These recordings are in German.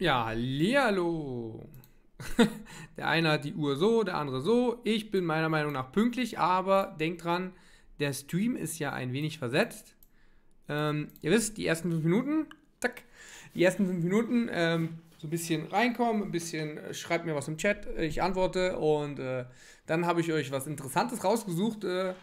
Ja, hallo. der eine hat die Uhr so, der andere so. Ich bin meiner Meinung nach pünktlich, aber denkt dran, der Stream ist ja ein wenig versetzt. Ähm, ihr wisst, die ersten fünf Minuten, zack, die ersten fünf Minuten ähm, so ein bisschen reinkommen, ein bisschen äh, schreibt mir was im Chat, äh, ich antworte und äh, dann habe ich euch was Interessantes rausgesucht. Äh,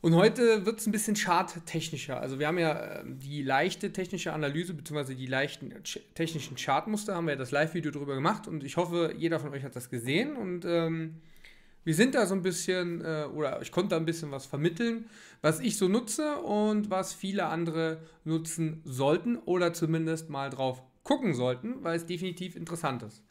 und heute wird es ein bisschen charttechnischer. Also wir haben ja ähm, die leichte technische Analyse bzw. die leichten technischen Chartmuster, haben wir ja das Live-Video drüber gemacht und ich hoffe, jeder von euch hat das gesehen und ähm, wir sind da so ein bisschen äh, oder ich konnte da ein bisschen was vermitteln, was ich so nutze und was viele andere nutzen sollten oder zumindest mal drauf gucken sollten, weil es definitiv interessant ist.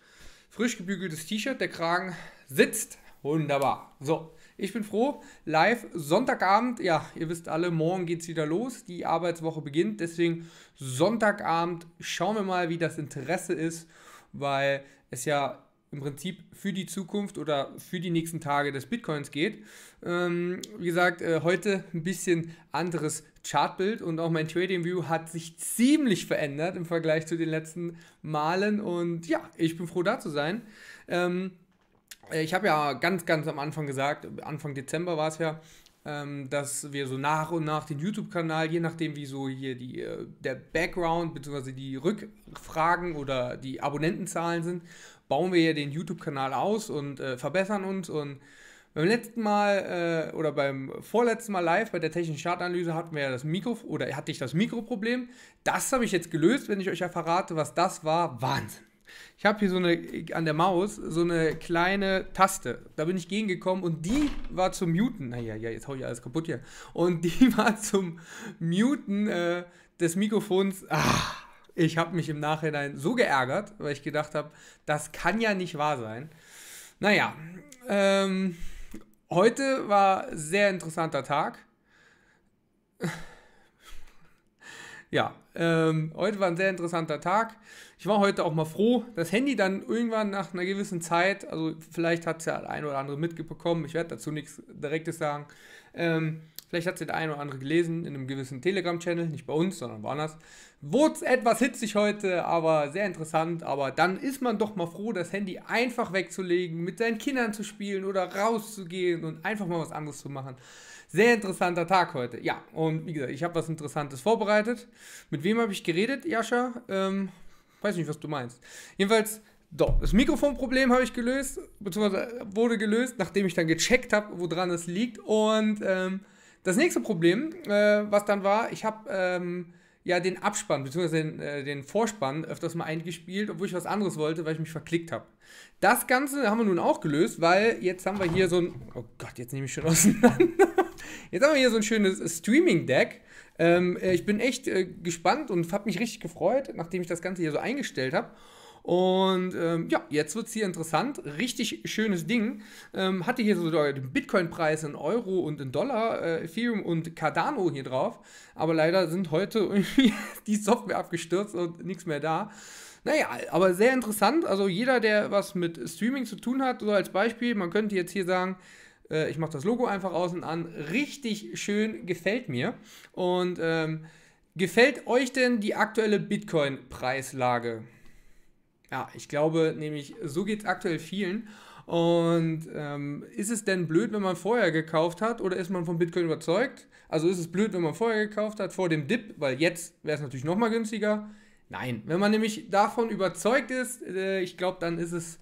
Frisch gebügeltes T-Shirt, der Kragen sitzt, wunderbar. So, ich bin froh. Live Sonntagabend. Ja, ihr wisst alle, morgen geht es wieder los. Die Arbeitswoche beginnt. Deswegen Sonntagabend schauen wir mal, wie das Interesse ist, weil es ja im Prinzip für die Zukunft oder für die nächsten Tage des Bitcoins geht. Ähm, wie gesagt, äh, heute ein bisschen anderes Chartbild und auch mein Trading View hat sich ziemlich verändert im Vergleich zu den letzten Malen und ja, ich bin froh da zu sein. Ähm, äh, ich habe ja ganz, ganz am Anfang gesagt, Anfang Dezember war es ja, ähm, dass wir so nach und nach den YouTube-Kanal, je nachdem wie so hier die, äh, der Background bzw. die Rückfragen oder die Abonnentenzahlen sind, bauen wir ja den YouTube-Kanal aus und äh, verbessern uns. Und beim letzten Mal äh, oder beim vorletzten Mal live bei der technischen Chartanalyse hatten wir ja das Mikro oder hatte ich das Mikroproblem. Das habe ich jetzt gelöst, wenn ich euch ja verrate, was das war. Wahnsinn. Ich habe hier so eine, an der Maus, so eine kleine Taste. Da bin ich gegengekommen und die war zum Muten. Naja, ja, jetzt hau ich alles kaputt hier. Und die war zum Muten äh, des Mikrofons. Ach, ich habe mich im Nachhinein so geärgert, weil ich gedacht habe, das kann ja nicht wahr sein. Naja, ähm, heute war sehr interessanter Tag. ja, ähm, heute war ein sehr interessanter Tag. Ich war heute auch mal froh, das Handy dann irgendwann nach einer gewissen Zeit, also vielleicht hat es ja der ein oder andere mitbekommen, ich werde dazu nichts Direktes sagen. Ähm, vielleicht hat es ja der ein oder andere gelesen in einem gewissen Telegram-Channel, nicht bei uns, sondern woanders. Wurde es etwas hitzig heute, aber sehr interessant. Aber dann ist man doch mal froh, das Handy einfach wegzulegen, mit seinen Kindern zu spielen oder rauszugehen und einfach mal was anderes zu machen. Sehr interessanter Tag heute. Ja, und wie gesagt, ich habe was Interessantes vorbereitet. Mit wem habe ich geredet, Jascha? Ähm, weiß nicht, was du meinst. Jedenfalls, doch, das Mikrofonproblem habe ich gelöst, beziehungsweise wurde gelöst, nachdem ich dann gecheckt habe, woran es liegt. Und ähm, das nächste Problem, äh, was dann war, ich habe... Ähm, ja den Abspann beziehungsweise Den, äh, den, Vorspann öfters mal eingespielt, obwohl ich was anderes wollte, weil ich mich verklickt habe. Das Ganze haben wir nun auch gelöst, weil jetzt haben wir hier so ein. Oh Gott, jetzt nehme ich schon auseinander. Jetzt haben wir hier so ein schönes Streaming-Deck. Ähm, äh, ich bin echt äh, gespannt und habe mich richtig gefreut, nachdem ich das Ganze hier so eingestellt habe. Und ähm, ja, jetzt wird es hier interessant. Richtig schönes Ding. Ähm, hatte hier so den Bitcoin-Preis in Euro und in Dollar, äh, Ethereum und Cardano hier drauf. Aber leider sind heute irgendwie die Software abgestürzt und nichts mehr da. Naja, aber sehr interessant. Also jeder, der was mit Streaming zu tun hat, so als Beispiel, man könnte jetzt hier sagen, äh, ich mache das Logo einfach außen an. Richtig schön, gefällt mir. Und ähm, gefällt euch denn die aktuelle Bitcoin-Preislage? Ja, ich glaube nämlich, so geht es aktuell vielen. Und ähm, ist es denn blöd, wenn man vorher gekauft hat oder ist man von Bitcoin überzeugt? Also ist es blöd, wenn man vorher gekauft hat, vor dem Dip, weil jetzt wäre es natürlich nochmal günstiger. Nein, wenn man nämlich davon überzeugt ist, äh, ich glaube, dann ist es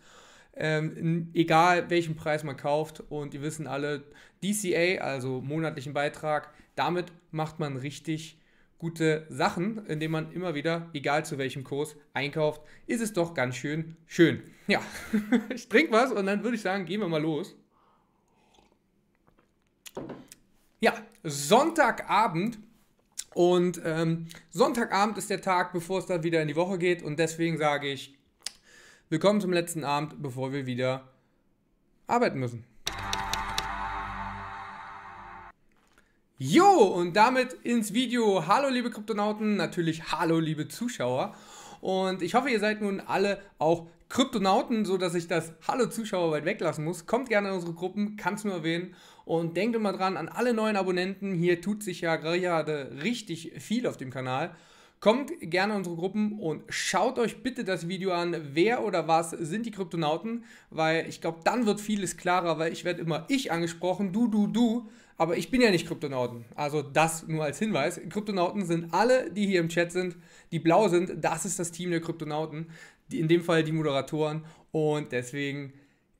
ähm, egal welchen Preis man kauft und ihr wissen alle, DCA, also monatlichen Beitrag, damit macht man richtig gute Sachen, indem man immer wieder, egal zu welchem Kurs, einkauft, ist es doch ganz schön schön. Ja, ich trinke was und dann würde ich sagen, gehen wir mal los. Ja, Sonntagabend und ähm, Sonntagabend ist der Tag, bevor es dann wieder in die Woche geht und deswegen sage ich Willkommen zum letzten Abend, bevor wir wieder arbeiten müssen. Jo, und damit ins Video. Hallo liebe Kryptonauten, natürlich hallo liebe Zuschauer. Und ich hoffe, ihr seid nun alle auch Kryptonauten, sodass ich das Hallo Zuschauer weit weglassen muss. Kommt gerne in unsere Gruppen, kann es nur erwähnen. Und denkt immer dran an alle neuen Abonnenten. Hier tut sich ja gerade richtig viel auf dem Kanal. Kommt gerne in unsere Gruppen und schaut euch bitte das Video an, wer oder was sind die Kryptonauten, weil ich glaube, dann wird vieles klarer, weil ich werde immer ich angesprochen, du, du, du, aber ich bin ja nicht Kryptonauten. Also das nur als Hinweis. Kryptonauten sind alle, die hier im Chat sind, die blau sind, das ist das Team der Kryptonauten, die, in dem Fall die Moderatoren und deswegen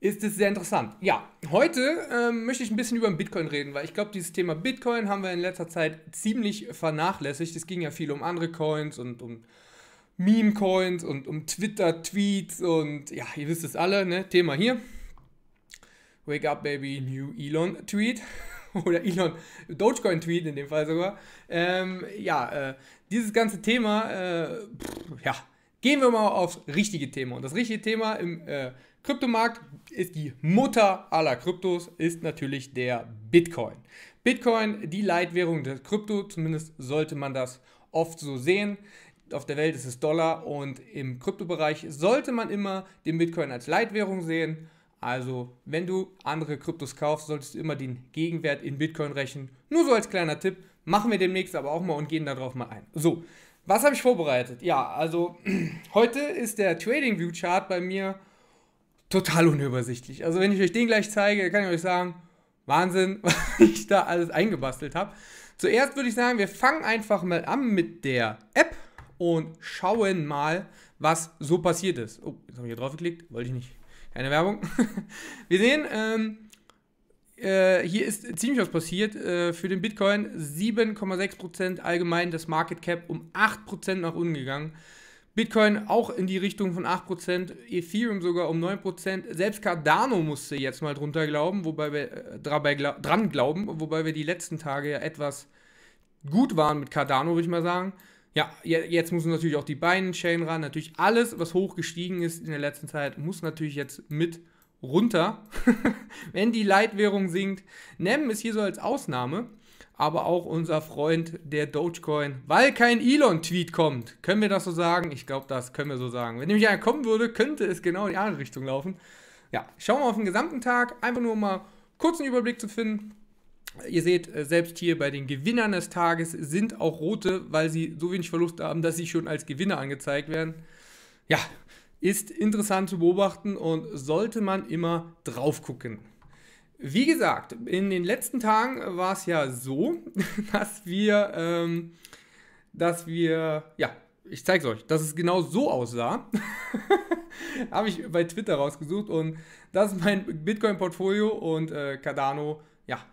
ist es sehr interessant. Ja, heute ähm, möchte ich ein bisschen über Bitcoin reden, weil ich glaube, dieses Thema Bitcoin haben wir in letzter Zeit ziemlich vernachlässigt. Es ging ja viel um andere Coins und um Meme-Coins und um Twitter-Tweets und ja, ihr wisst es alle, ne? Thema hier. Wake up, baby, new Elon-Tweet. Oder Elon, Dogecoin-Tweet in dem Fall sogar. Ähm, ja, äh, dieses ganze Thema, äh, pff, ja, Gehen wir mal aufs richtige Thema. Und das richtige Thema im äh, Kryptomarkt ist die Mutter aller Kryptos, ist natürlich der Bitcoin. Bitcoin, die Leitwährung der Krypto, zumindest sollte man das oft so sehen. Auf der Welt ist es Dollar und im Kryptobereich sollte man immer den Bitcoin als Leitwährung sehen. Also, wenn du andere Kryptos kaufst, solltest du immer den Gegenwert in Bitcoin rechnen. Nur so als kleiner Tipp, machen wir demnächst aber auch mal und gehen darauf mal ein. So, was habe ich vorbereitet? Ja, also heute ist der Trading View Chart bei mir total unübersichtlich. Also wenn ich euch den gleich zeige, kann ich euch sagen, Wahnsinn, was ich da alles eingebastelt habe. Zuerst würde ich sagen, wir fangen einfach mal an mit der App und schauen mal, was so passiert ist. Oh, jetzt habe ich hier drauf geklickt, wollte ich nicht. Keine Werbung. Wir sehen, ähm, äh, hier ist ziemlich was passiert. Äh, für den Bitcoin 7,6% allgemein, das Market Cap um 8% nach unten gegangen. Bitcoin auch in die Richtung von 8%, Ethereum sogar um 9%. Selbst Cardano musste jetzt mal drunter glauben, wobei wir äh, dran glauben, wobei wir die letzten Tage ja etwas gut waren mit Cardano, würde ich mal sagen. Ja, jetzt muss natürlich auch die Binance-Chain ran. Natürlich alles, was hoch gestiegen ist in der letzten Zeit, muss natürlich jetzt mit runter, wenn die Leitwährung sinkt. NEM ist hier so als Ausnahme, aber auch unser Freund der Dogecoin, weil kein Elon-Tweet kommt. Können wir das so sagen? Ich glaube, das können wir so sagen. Wenn nämlich einer kommen würde, könnte es genau in die andere Richtung laufen. Ja, schauen wir auf den gesamten Tag, einfach nur mal kurzen Überblick zu finden. Ihr seht, äh, selbst hier bei den Gewinnern des Tages sind auch rote, weil sie so wenig Verlust haben, dass sie schon als Gewinner angezeigt werden. Ja, ist interessant zu beobachten und sollte man immer drauf gucken. Wie gesagt, in den letzten Tagen war es ja so, dass wir, ähm, dass wir, ja, ich zeige es euch, dass es genau so aussah. Habe ich bei Twitter rausgesucht und das ist mein Bitcoin-Portfolio und äh, Cardano, ja,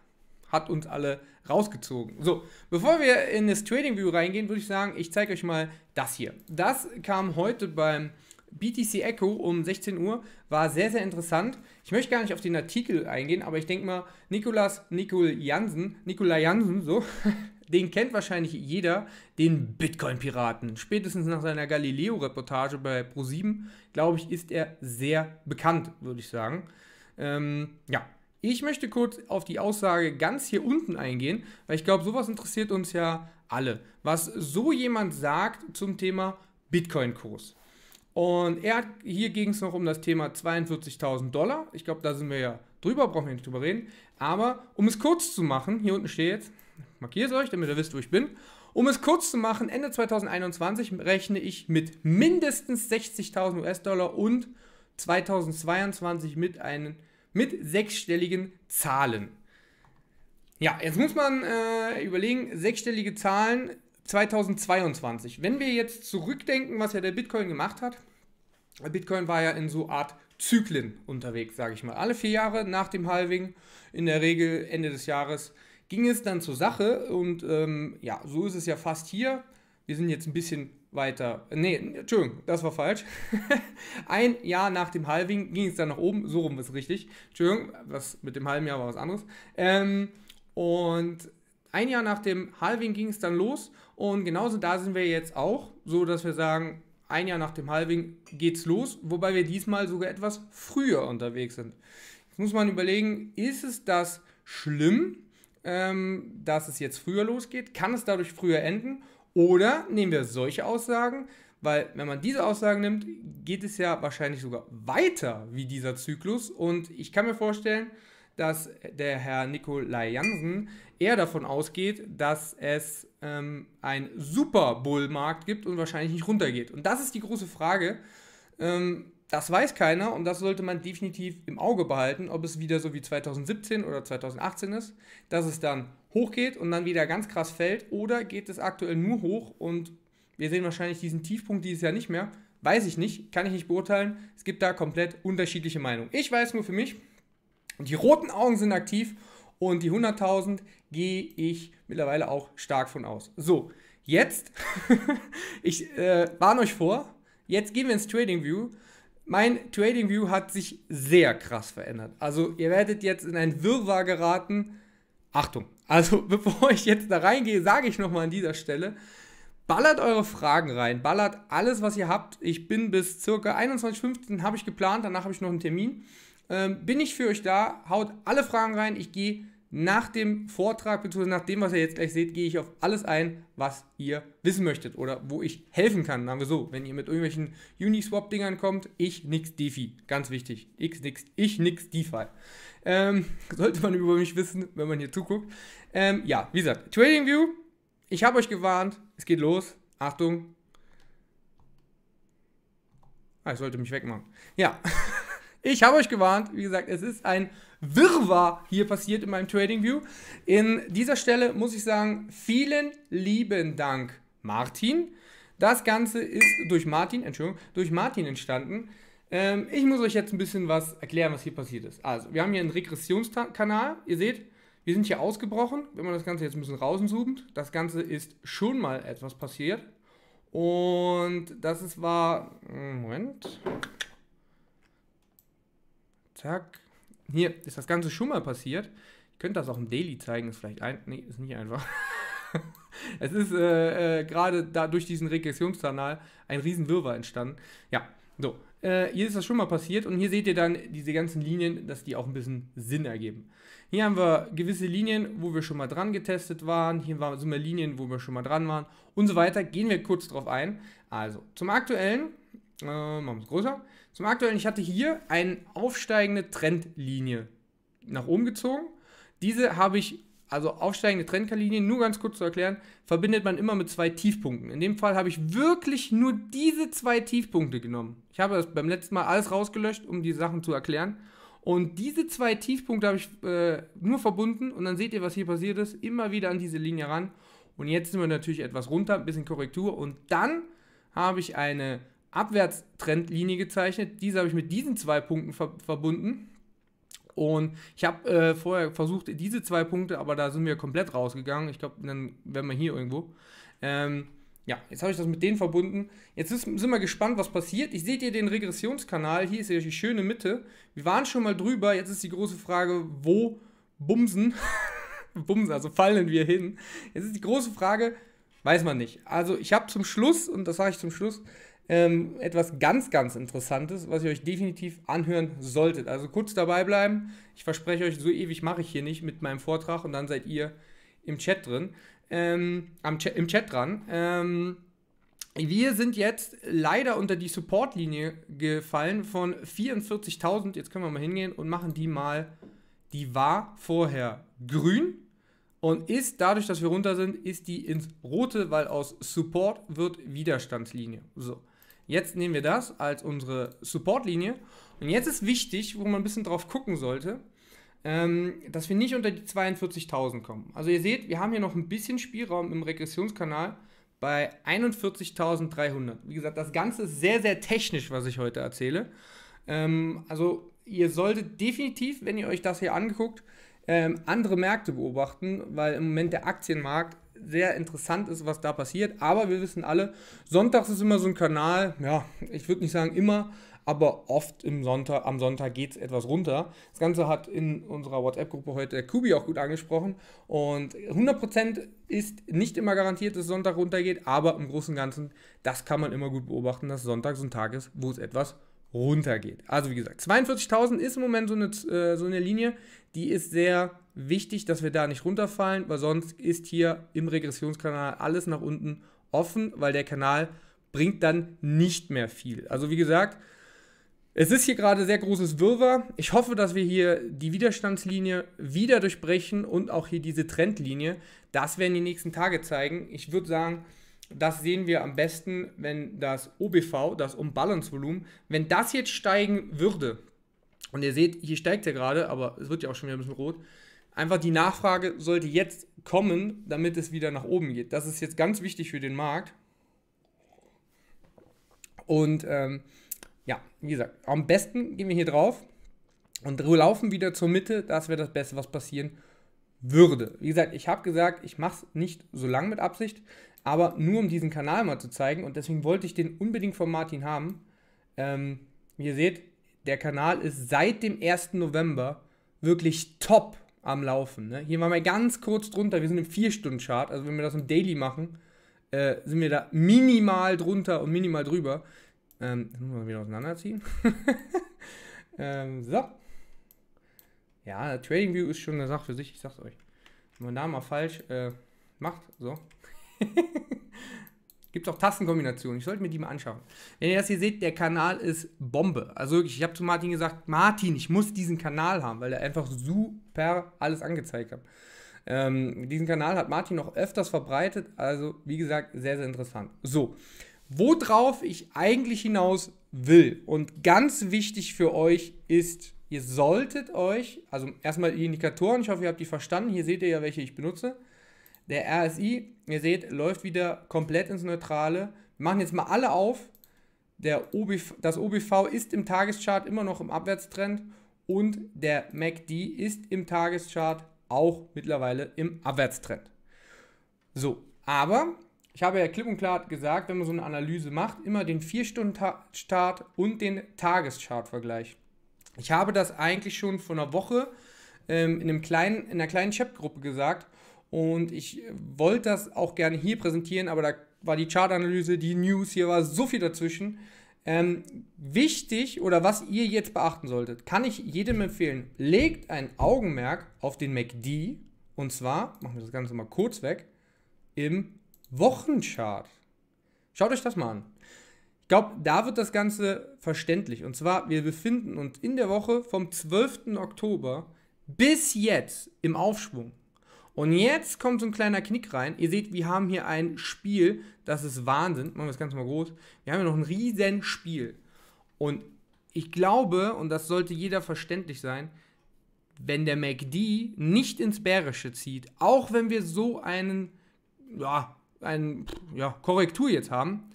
hat uns alle rausgezogen. So, bevor wir in das Trading View reingehen, würde ich sagen, ich zeige euch mal das hier. Das kam heute beim BTC Echo um 16 Uhr war sehr, sehr interessant. Ich möchte gar nicht auf den Artikel eingehen, aber ich denke mal, Nikolas Nikol Jansen, Nikola Jansen, so, den kennt wahrscheinlich jeder, den Bitcoin-Piraten. Spätestens nach seiner Galileo-Reportage bei Pro7, glaube ich, ist er sehr bekannt, würde ich sagen. Ähm, ja, ich möchte kurz auf die Aussage ganz hier unten eingehen, weil ich glaube, sowas interessiert uns ja alle. Was so jemand sagt zum Thema Bitcoin-Kurs. Und er hat, hier ging es noch um das Thema 42.000 Dollar. Ich glaube, da sind wir ja drüber, brauchen wir nicht drüber reden. Aber um es kurz zu machen, hier unten steht jetzt, markiere es euch, damit ihr wisst, wo ich bin. Um es kurz zu machen, Ende 2021 rechne ich mit mindestens 60.000 US-Dollar und 2022 mit, einen, mit sechsstelligen Zahlen. Ja, jetzt muss man äh, überlegen, sechsstellige Zahlen 2022. Wenn wir jetzt zurückdenken, was ja der Bitcoin gemacht hat, Bitcoin war ja in so Art Zyklen unterwegs, sage ich mal. Alle vier Jahre nach dem Halving, in der Regel Ende des Jahres, ging es dann zur Sache und ähm, ja, so ist es ja fast hier. Wir sind jetzt ein bisschen weiter. Äh, nee, Entschuldigung, das war falsch. ein Jahr nach dem Halving ging es dann nach oben. So rum ist richtig. Entschuldigung, was mit dem halben Jahr war was anderes. Ähm, und ein Jahr nach dem Halving ging es dann los und genauso da sind wir jetzt auch, so dass wir sagen, ein Jahr nach dem Halving geht's los, wobei wir diesmal sogar etwas früher unterwegs sind. Jetzt muss man überlegen, ist es das schlimm, ähm, dass es jetzt früher losgeht? Kann es dadurch früher enden? Oder nehmen wir solche Aussagen, weil wenn man diese Aussagen nimmt, geht es ja wahrscheinlich sogar weiter wie dieser Zyklus. Und ich kann mir vorstellen, dass der Herr Nikolai Jansen eher davon ausgeht, dass es ähm, einen Super bull gibt und wahrscheinlich nicht runtergeht. Und das ist die große Frage. Ähm, das weiß keiner und das sollte man definitiv im Auge behalten, ob es wieder so wie 2017 oder 2018 ist, dass es dann hochgeht und dann wieder ganz krass fällt oder geht es aktuell nur hoch und wir sehen wahrscheinlich diesen Tiefpunkt dieses Jahr nicht mehr. Weiß ich nicht, kann ich nicht beurteilen. Es gibt da komplett unterschiedliche Meinungen. Ich weiß nur für mich, die roten Augen sind aktiv und die 100.000 gehe ich mittlerweile auch stark von aus. So, jetzt, ich äh, warne euch vor, jetzt gehen wir ins Trading View. Mein Trading View hat sich sehr krass verändert. Also ihr werdet jetzt in ein Wirrwarr geraten. Achtung, also bevor ich jetzt da reingehe, sage ich nochmal an dieser Stelle, ballert eure Fragen rein, ballert alles, was ihr habt. Ich bin bis ca. 21.15 habe ich geplant, danach habe ich noch einen Termin ähm, bin ich für euch da. Haut alle Fragen rein. Ich gehe nach dem Vortrag, beziehungsweise nach dem, was ihr jetzt gleich seht, gehe ich auf alles ein, was ihr wissen möchtet oder wo ich helfen kann. Sagen wir so, wenn ihr mit irgendwelchen Uniswap-Dingern kommt, ich nix DeFi. Ganz wichtig. Ich nix, ich nix DeFi. Ähm, sollte man über mich wissen, wenn man hier zuguckt. Ähm, ja, wie gesagt, TradingView, ich habe euch gewarnt, es geht los. Achtung. Ah, ich sollte mich wegmachen. Ja. Ich habe euch gewarnt. Wie gesagt, es ist ein Wirrwarr hier passiert in meinem Trading View. In dieser Stelle muss ich sagen, vielen lieben Dank, Martin. Das Ganze ist durch Martin, Entschuldigung, durch Martin entstanden. Ähm, ich muss euch jetzt ein bisschen was erklären, was hier passiert ist. Also, wir haben hier einen Regressionskanal. Ihr seht, wir sind hier ausgebrochen. Wenn man das Ganze jetzt ein bisschen rauszoomt, das Ganze ist schon mal etwas passiert. Und das ist, war, Moment, Zack. Hier ist das Ganze schon mal passiert. Ich könnte das auch im Daily zeigen, ist vielleicht ein. Nee, ist nicht einfach. es ist äh, äh, gerade da durch diesen Regressionskanal ein Riesenwirrwarr entstanden. Ja, so. Äh, hier ist das schon mal passiert und hier seht ihr dann diese ganzen Linien, dass die auch ein bisschen Sinn ergeben. Hier haben wir gewisse Linien, wo wir schon mal dran getestet waren. Hier waren so mehr Linien, wo wir schon mal dran waren und so weiter. Gehen wir kurz drauf ein. Also, zum aktuellen, ähm, machen wir es größer zum aktuellen, ich hatte hier eine aufsteigende Trendlinie nach oben gezogen. Diese habe ich, also aufsteigende Trendlinie, nur ganz kurz zu erklären, verbindet man immer mit zwei Tiefpunkten. In dem Fall habe ich wirklich nur diese zwei Tiefpunkte genommen. Ich habe das beim letzten Mal alles rausgelöscht, um die Sachen zu erklären. Und diese zwei Tiefpunkte habe ich äh, nur verbunden und dann seht ihr, was hier passiert ist. Immer wieder an diese Linie ran. Und jetzt sind wir natürlich etwas runter, ein bisschen Korrektur. Und dann habe ich eine Abwärtstrendlinie gezeichnet. Diese habe ich mit diesen zwei Punkten ver verbunden. Und ich habe äh, vorher versucht, diese zwei Punkte, aber da sind wir komplett rausgegangen. Ich glaube, dann wären wir hier irgendwo. Ähm, ja, jetzt habe ich das mit denen verbunden. Jetzt ist, sind wir gespannt, was passiert. Ich sehe hier den Regressionskanal. Hier ist ja die schöne Mitte. Wir waren schon mal drüber. Jetzt ist die große Frage, wo bumsen? bumsen, also fallen wir hin. Jetzt ist die große Frage, weiß man nicht. Also ich habe zum Schluss, und das sage ich zum Schluss, ähm, etwas ganz, ganz Interessantes, was ihr euch definitiv anhören solltet. Also kurz dabei bleiben. Ich verspreche euch, so ewig mache ich hier nicht mit meinem Vortrag und dann seid ihr im Chat drin. Ähm, am Ch Im Chat dran. Ähm, wir sind jetzt leider unter die Supportlinie gefallen von 44.000. Jetzt können wir mal hingehen und machen die mal. Die war vorher grün und ist dadurch, dass wir runter sind, ist die ins Rote, weil aus Support wird Widerstandslinie. So. Jetzt nehmen wir das als unsere Supportlinie. Und jetzt ist wichtig, wo man ein bisschen drauf gucken sollte, ähm, dass wir nicht unter die 42.000 kommen. Also ihr seht, wir haben hier noch ein bisschen Spielraum im Regressionskanal bei 41.300. Wie gesagt, das Ganze ist sehr, sehr technisch, was ich heute erzähle. Ähm, also ihr solltet definitiv, wenn ihr euch das hier angeguckt, ähm, andere Märkte beobachten, weil im Moment der Aktienmarkt sehr interessant ist, was da passiert. Aber wir wissen alle, sonntags ist immer so ein Kanal, ja, ich würde nicht sagen immer, aber oft im Sonntag, am Sonntag geht es etwas runter. Das Ganze hat in unserer WhatsApp-Gruppe heute der Kubi auch gut angesprochen. Und 100% ist nicht immer garantiert, dass Sonntag runtergeht, aber im Großen und Ganzen, das kann man immer gut beobachten, dass Sonntag so ein Tag ist, wo es etwas runtergeht runtergeht. Also wie gesagt, 42.000 ist im Moment so eine, äh, so eine Linie, die ist sehr wichtig, dass wir da nicht runterfallen, weil sonst ist hier im Regressionskanal alles nach unten offen, weil der Kanal bringt dann nicht mehr viel. Also wie gesagt, es ist hier gerade sehr großes Wirrwarr. Ich hoffe, dass wir hier die Widerstandslinie wieder durchbrechen und auch hier diese Trendlinie. Das werden die nächsten Tage zeigen. Ich würde sagen, das sehen wir am besten, wenn das OBV, das Umbalance-Volumen, wenn das jetzt steigen würde, und ihr seht, hier steigt er gerade, aber es wird ja auch schon wieder ein bisschen rot, einfach die Nachfrage sollte jetzt kommen, damit es wieder nach oben geht. Das ist jetzt ganz wichtig für den Markt. Und ähm, ja, wie gesagt, am besten gehen wir hier drauf und laufen wieder zur Mitte. Das wäre das Beste, was passieren würde. Wie gesagt, ich habe gesagt, ich mache es nicht so lang mit Absicht, aber nur um diesen Kanal mal zu zeigen und deswegen wollte ich den unbedingt von Martin haben. Ähm, wie ihr seht, der Kanal ist seit dem 1. November wirklich top am Laufen. Ne? Hier waren wir ganz kurz drunter, wir sind im 4-Stunden-Chart, also wenn wir das im Daily machen, äh, sind wir da minimal drunter und minimal drüber. Ähm, das müssen wir wieder auseinanderziehen. ähm, so. Ja, Trading View ist schon eine Sache für sich, ich sag's euch. Wenn man da mal falsch äh, macht, so, Gibt es auch Tastenkombinationen. Ich sollte mir die mal anschauen. Wenn ihr das hier seht, der Kanal ist Bombe. Also wirklich, ich habe zu Martin gesagt, Martin, ich muss diesen Kanal haben, weil er einfach super alles angezeigt hat. Ähm, diesen Kanal hat Martin noch öfters verbreitet. Also, wie gesagt, sehr, sehr interessant. So, worauf ich eigentlich hinaus will und ganz wichtig für euch ist, ihr solltet euch, also erstmal die Indikatoren, ich hoffe, ihr habt die verstanden. Hier seht ihr ja, welche ich benutze. Der RSI, ihr seht, läuft wieder komplett ins Neutrale. Wir machen jetzt mal alle auf. Der OBV, das OBV ist im Tageschart immer noch im Abwärtstrend und der MACD ist im Tageschart auch mittlerweile im Abwärtstrend. So, aber ich habe ja klipp und klar gesagt, wenn man so eine Analyse macht, immer den 4-Stunden-Chart und den Tageschart vergleicht. Ich habe das eigentlich schon vor einer Woche ähm, in, einem kleinen, in einer kleinen Chatgruppe gesagt und ich äh, wollte das auch gerne hier präsentieren, aber da war die Chartanalyse, die News, hier war so viel dazwischen. Ähm, wichtig oder was ihr jetzt beachten solltet, kann ich jedem empfehlen, legt ein Augenmerk auf den MACD. Und zwar, machen wir das Ganze mal kurz weg, im Wochenchart. Schaut euch das mal an. Ich glaube, da wird das Ganze verständlich. Und zwar, wir befinden uns in der Woche vom 12. Oktober bis jetzt im Aufschwung. Und jetzt kommt so ein kleiner Knick rein. Ihr seht, wir haben hier ein Spiel, das ist Wahnsinn. Machen wir das Ganze mal groß. Wir haben hier noch ein riesen Spiel. Und ich glaube, und das sollte jeder verständlich sein, wenn der MACD nicht ins Bärische zieht, auch wenn wir so einen, ja, einen, ja, Korrektur jetzt haben,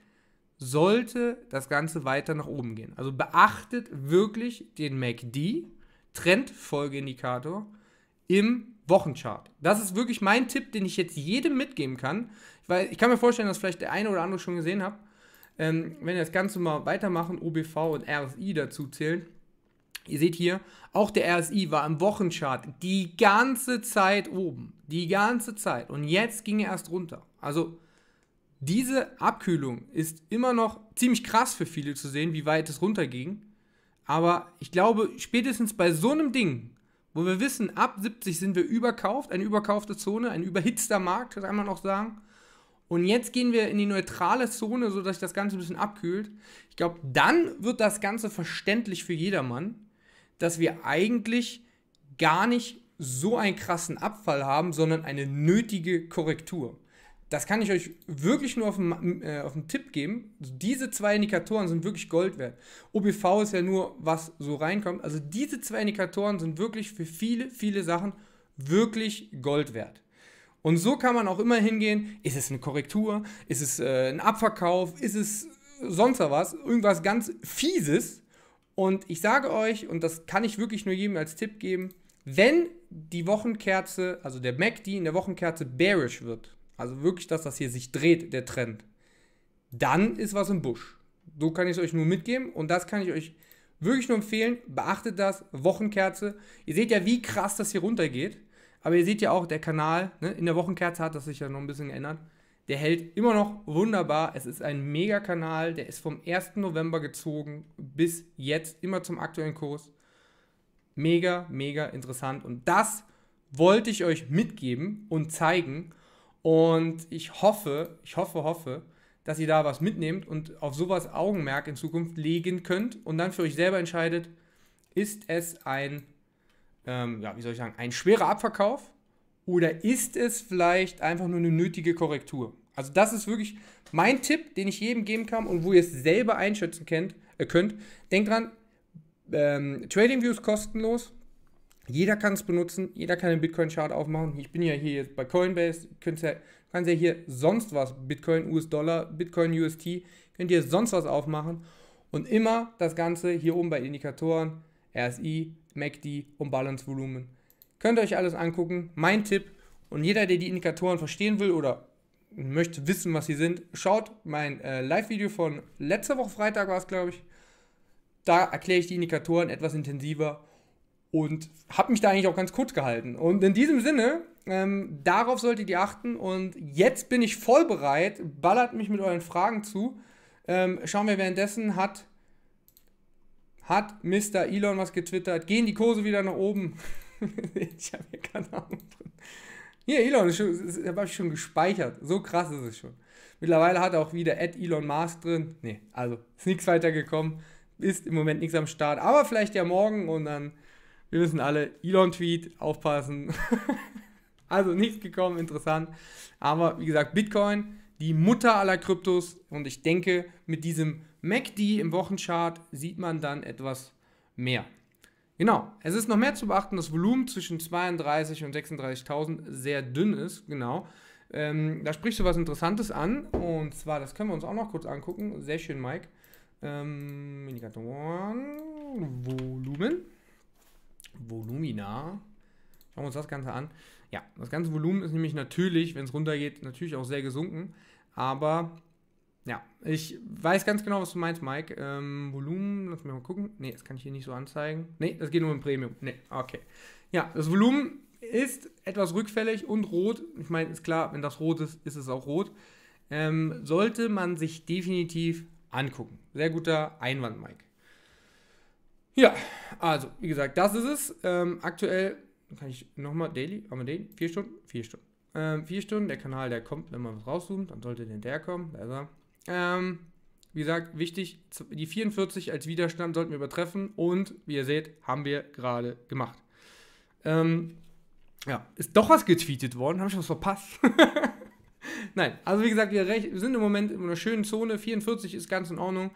sollte das Ganze weiter nach oben gehen. Also beachtet wirklich den MACD, Trendfolgeindikator, im Wochenchart. Das ist wirklich mein Tipp, den ich jetzt jedem mitgeben kann, weil ich kann mir vorstellen, dass vielleicht der eine oder andere schon gesehen hat. Ähm, wenn ihr das Ganze mal weitermachen, OBV und RSI dazu zählen. Ihr seht hier, auch der RSI war im Wochenchart die ganze Zeit oben. Die ganze Zeit. Und jetzt ging er erst runter. Also diese Abkühlung ist immer noch ziemlich krass für viele zu sehen, wie weit es runterging. Aber ich glaube, spätestens bei so einem Ding wo wir wissen, ab 70 sind wir überkauft, eine überkaufte Zone, ein überhitzter Markt, kann man auch sagen. Und jetzt gehen wir in die neutrale Zone, sodass sich das Ganze ein bisschen abkühlt. Ich glaube, dann wird das Ganze verständlich für jedermann, dass wir eigentlich gar nicht so einen krassen Abfall haben, sondern eine nötige Korrektur das kann ich euch wirklich nur auf äh, den, äh, Tipp geben. Also diese zwei Indikatoren sind wirklich Gold wert. OBV ist ja nur, was so reinkommt. Also diese zwei Indikatoren sind wirklich für viele, viele Sachen wirklich Gold wert. Und so kann man auch immer hingehen, ist es eine Korrektur, ist es äh, ein Abverkauf, ist es sonst was, irgendwas ganz Fieses. Und ich sage euch, und das kann ich wirklich nur jedem als Tipp geben, wenn die Wochenkerze, also der MACD in der Wochenkerze bearish wird, also wirklich, dass das hier sich dreht, der Trend, dann ist was im Busch. So kann ich es euch nur mitgeben und das kann ich euch wirklich nur empfehlen. Beachtet das, Wochenkerze. Ihr seht ja, wie krass das hier runtergeht. Aber ihr seht ja auch, der Kanal, ne, in der Wochenkerze hat das sich ja noch ein bisschen geändert. Der hält immer noch wunderbar. Es ist ein Mega-Kanal. Der ist vom 1. November gezogen bis jetzt immer zum aktuellen Kurs. Mega, mega interessant. Und das wollte ich euch mitgeben und zeigen. Und ich hoffe, ich hoffe, hoffe, dass ihr da was mitnehmt und auf sowas Augenmerk in Zukunft legen könnt und dann für euch selber entscheidet, ist es ein, ähm, ja, wie soll ich sagen, ein schwerer Abverkauf oder ist es vielleicht einfach nur eine nötige Korrektur? Also das ist wirklich mein Tipp, den ich jedem geben kann und wo ihr es selber einschätzen äh, könnt. Denkt dran, ähm, Trading Views kostenlos, jeder kann es benutzen, jeder kann einen Bitcoin-Chart aufmachen. Ich bin ja hier jetzt bei Coinbase, könnt ja, kannst ja hier sonst was, Bitcoin, US-Dollar, Bitcoin, UST, könnt ihr sonst was aufmachen. Und immer das Ganze hier oben bei Indikatoren, RSI, MACD und Balance-Volumen. Könnt ihr euch alles angucken. Mein Tipp und jeder, der die Indikatoren verstehen will oder möchte wissen, was sie sind, schaut mein äh, Live-Video von letzter Woche Freitag war es, glaube ich. Da erkläre ich die Indikatoren etwas intensiver und habe mich da eigentlich auch ganz kurz gehalten. Und in diesem Sinne, ähm, darauf solltet ihr achten. Und jetzt bin ich voll bereit. Ballert mich mit euren Fragen zu. Ähm, schauen wir währenddessen, hat, hat Mr. Elon was getwittert? Gehen die Kurse wieder nach oben? ich habe hier keine Ahnung drin. Hier, Elon, habe ich schon gespeichert. So krass ist es schon. Mittlerweile hat er auch wieder Ad Elon Musk drin. Nee, also ist nichts weitergekommen. Ist im Moment nichts am Start. Aber vielleicht ja morgen und dann wir wissen alle, Elon-Tweet, aufpassen. also nichts gekommen, interessant. Aber wie gesagt, Bitcoin, die Mutter aller Kryptos. Und ich denke, mit diesem MACD im Wochenchart sieht man dann etwas mehr. Genau, es ist noch mehr zu beachten, das Volumen zwischen 32.000 und 36.000 sehr dünn ist, genau. Ähm, da sprichst du was Interessantes an und zwar, das können wir uns auch noch kurz angucken. Sehr schön, Mike. Ähm, Indikatoren, Volumen. Volumina. Schauen wir uns das Ganze an. Ja, das ganze Volumen ist nämlich natürlich, wenn es runtergeht, natürlich auch sehr gesunken. Aber ja, ich weiß ganz genau, was du meinst, Mike. Ähm, Volumen, lass mich mal gucken. Ne, das kann ich hier nicht so anzeigen. Ne, das geht nur im Premium. Ne, okay. Ja, das Volumen ist etwas rückfällig und rot. Ich meine, ist klar, wenn das rot ist, ist es auch rot. Ähm, sollte man sich definitiv angucken. Sehr guter Einwand, Mike. Ja, also, wie gesagt, das ist es. Ähm, aktuell kann ich nochmal Daily, haben wir den? Vier Stunden? Vier Stunden. Ähm, vier Stunden, der Kanal, der kommt, wenn man was rauszoomt, dann sollte denn der kommen, da ist er. Ähm, wie gesagt, wichtig, die 44 als Widerstand sollten wir übertreffen und wie ihr seht, haben wir gerade gemacht. Ähm, ja, ist doch was getweetet worden, habe ich was verpasst. Nein, also wie gesagt, wir sind im Moment in einer schönen Zone, 44 ist ganz in Ordnung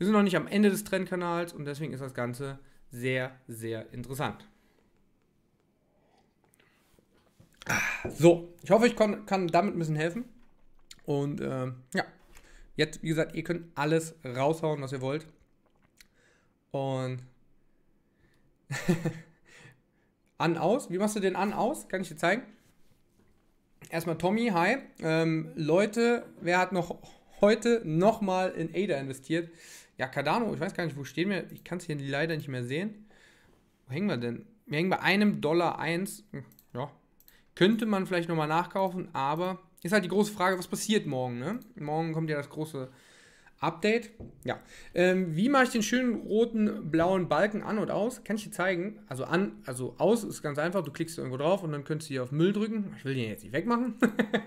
wir sind noch nicht am Ende des Trendkanals und deswegen ist das Ganze sehr, sehr interessant. So, ich hoffe, ich kann, damit ein bisschen helfen. Und äh, ja, jetzt, wie gesagt, ihr könnt alles raushauen, was ihr wollt. Und an, aus. Wie machst du den an, aus? Kann ich dir zeigen. Erstmal Tommy, hi. Ähm, Leute, wer hat noch heute nochmal in ADA investiert? Ja, Cardano, ich weiß gar nicht, wo stehen wir. Ich kann es hier leider nicht mehr sehen. Wo hängen wir denn? Wir hängen bei einem Dollar eins. Hm, ja. Könnte man vielleicht nochmal nachkaufen, aber ist halt die große Frage, was passiert morgen, ne? Morgen kommt ja das große Update. Ja. Ähm, wie mache ich den schönen roten, blauen Balken an und aus? Kann ich dir zeigen. Also an, also aus ist ganz einfach. Du klickst irgendwo drauf und dann könntest du hier auf Müll drücken. Ich will den jetzt nicht wegmachen.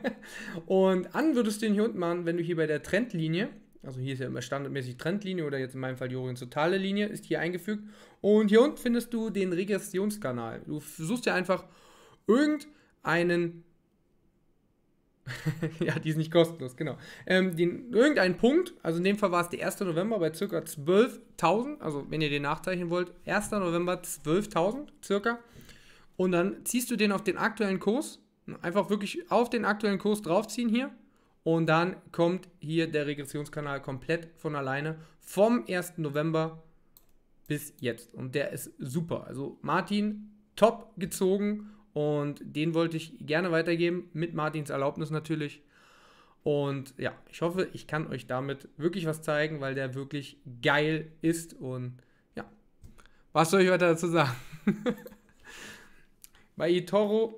und an würdest du den hier unten machen, wenn du hier bei der Trendlinie also hier ist ja immer standardmäßig Trendlinie oder jetzt in meinem Fall die horizontale Linie, ist hier eingefügt. Und hier unten findest du den Regressionskanal. Du suchst ja einfach irgendeinen ja, die ist nicht kostenlos, genau. Ähm, den, irgendeinen Punkt, also in dem Fall war es der 1. November bei circa 12.000, also wenn ihr den nachzeichnen wollt, 1. November 12.000 circa. Und dann ziehst du den auf den aktuellen Kurs, einfach wirklich auf den aktuellen Kurs draufziehen hier und dann kommt hier der Regressionskanal komplett von alleine vom 1. November bis jetzt. Und der ist super. Also Martin, top gezogen. Und den wollte ich gerne weitergeben, mit Martins Erlaubnis natürlich. Und ja, ich hoffe, ich kann euch damit wirklich was zeigen, weil der wirklich geil ist. Und ja, was soll ich weiter dazu sagen? Bei eToro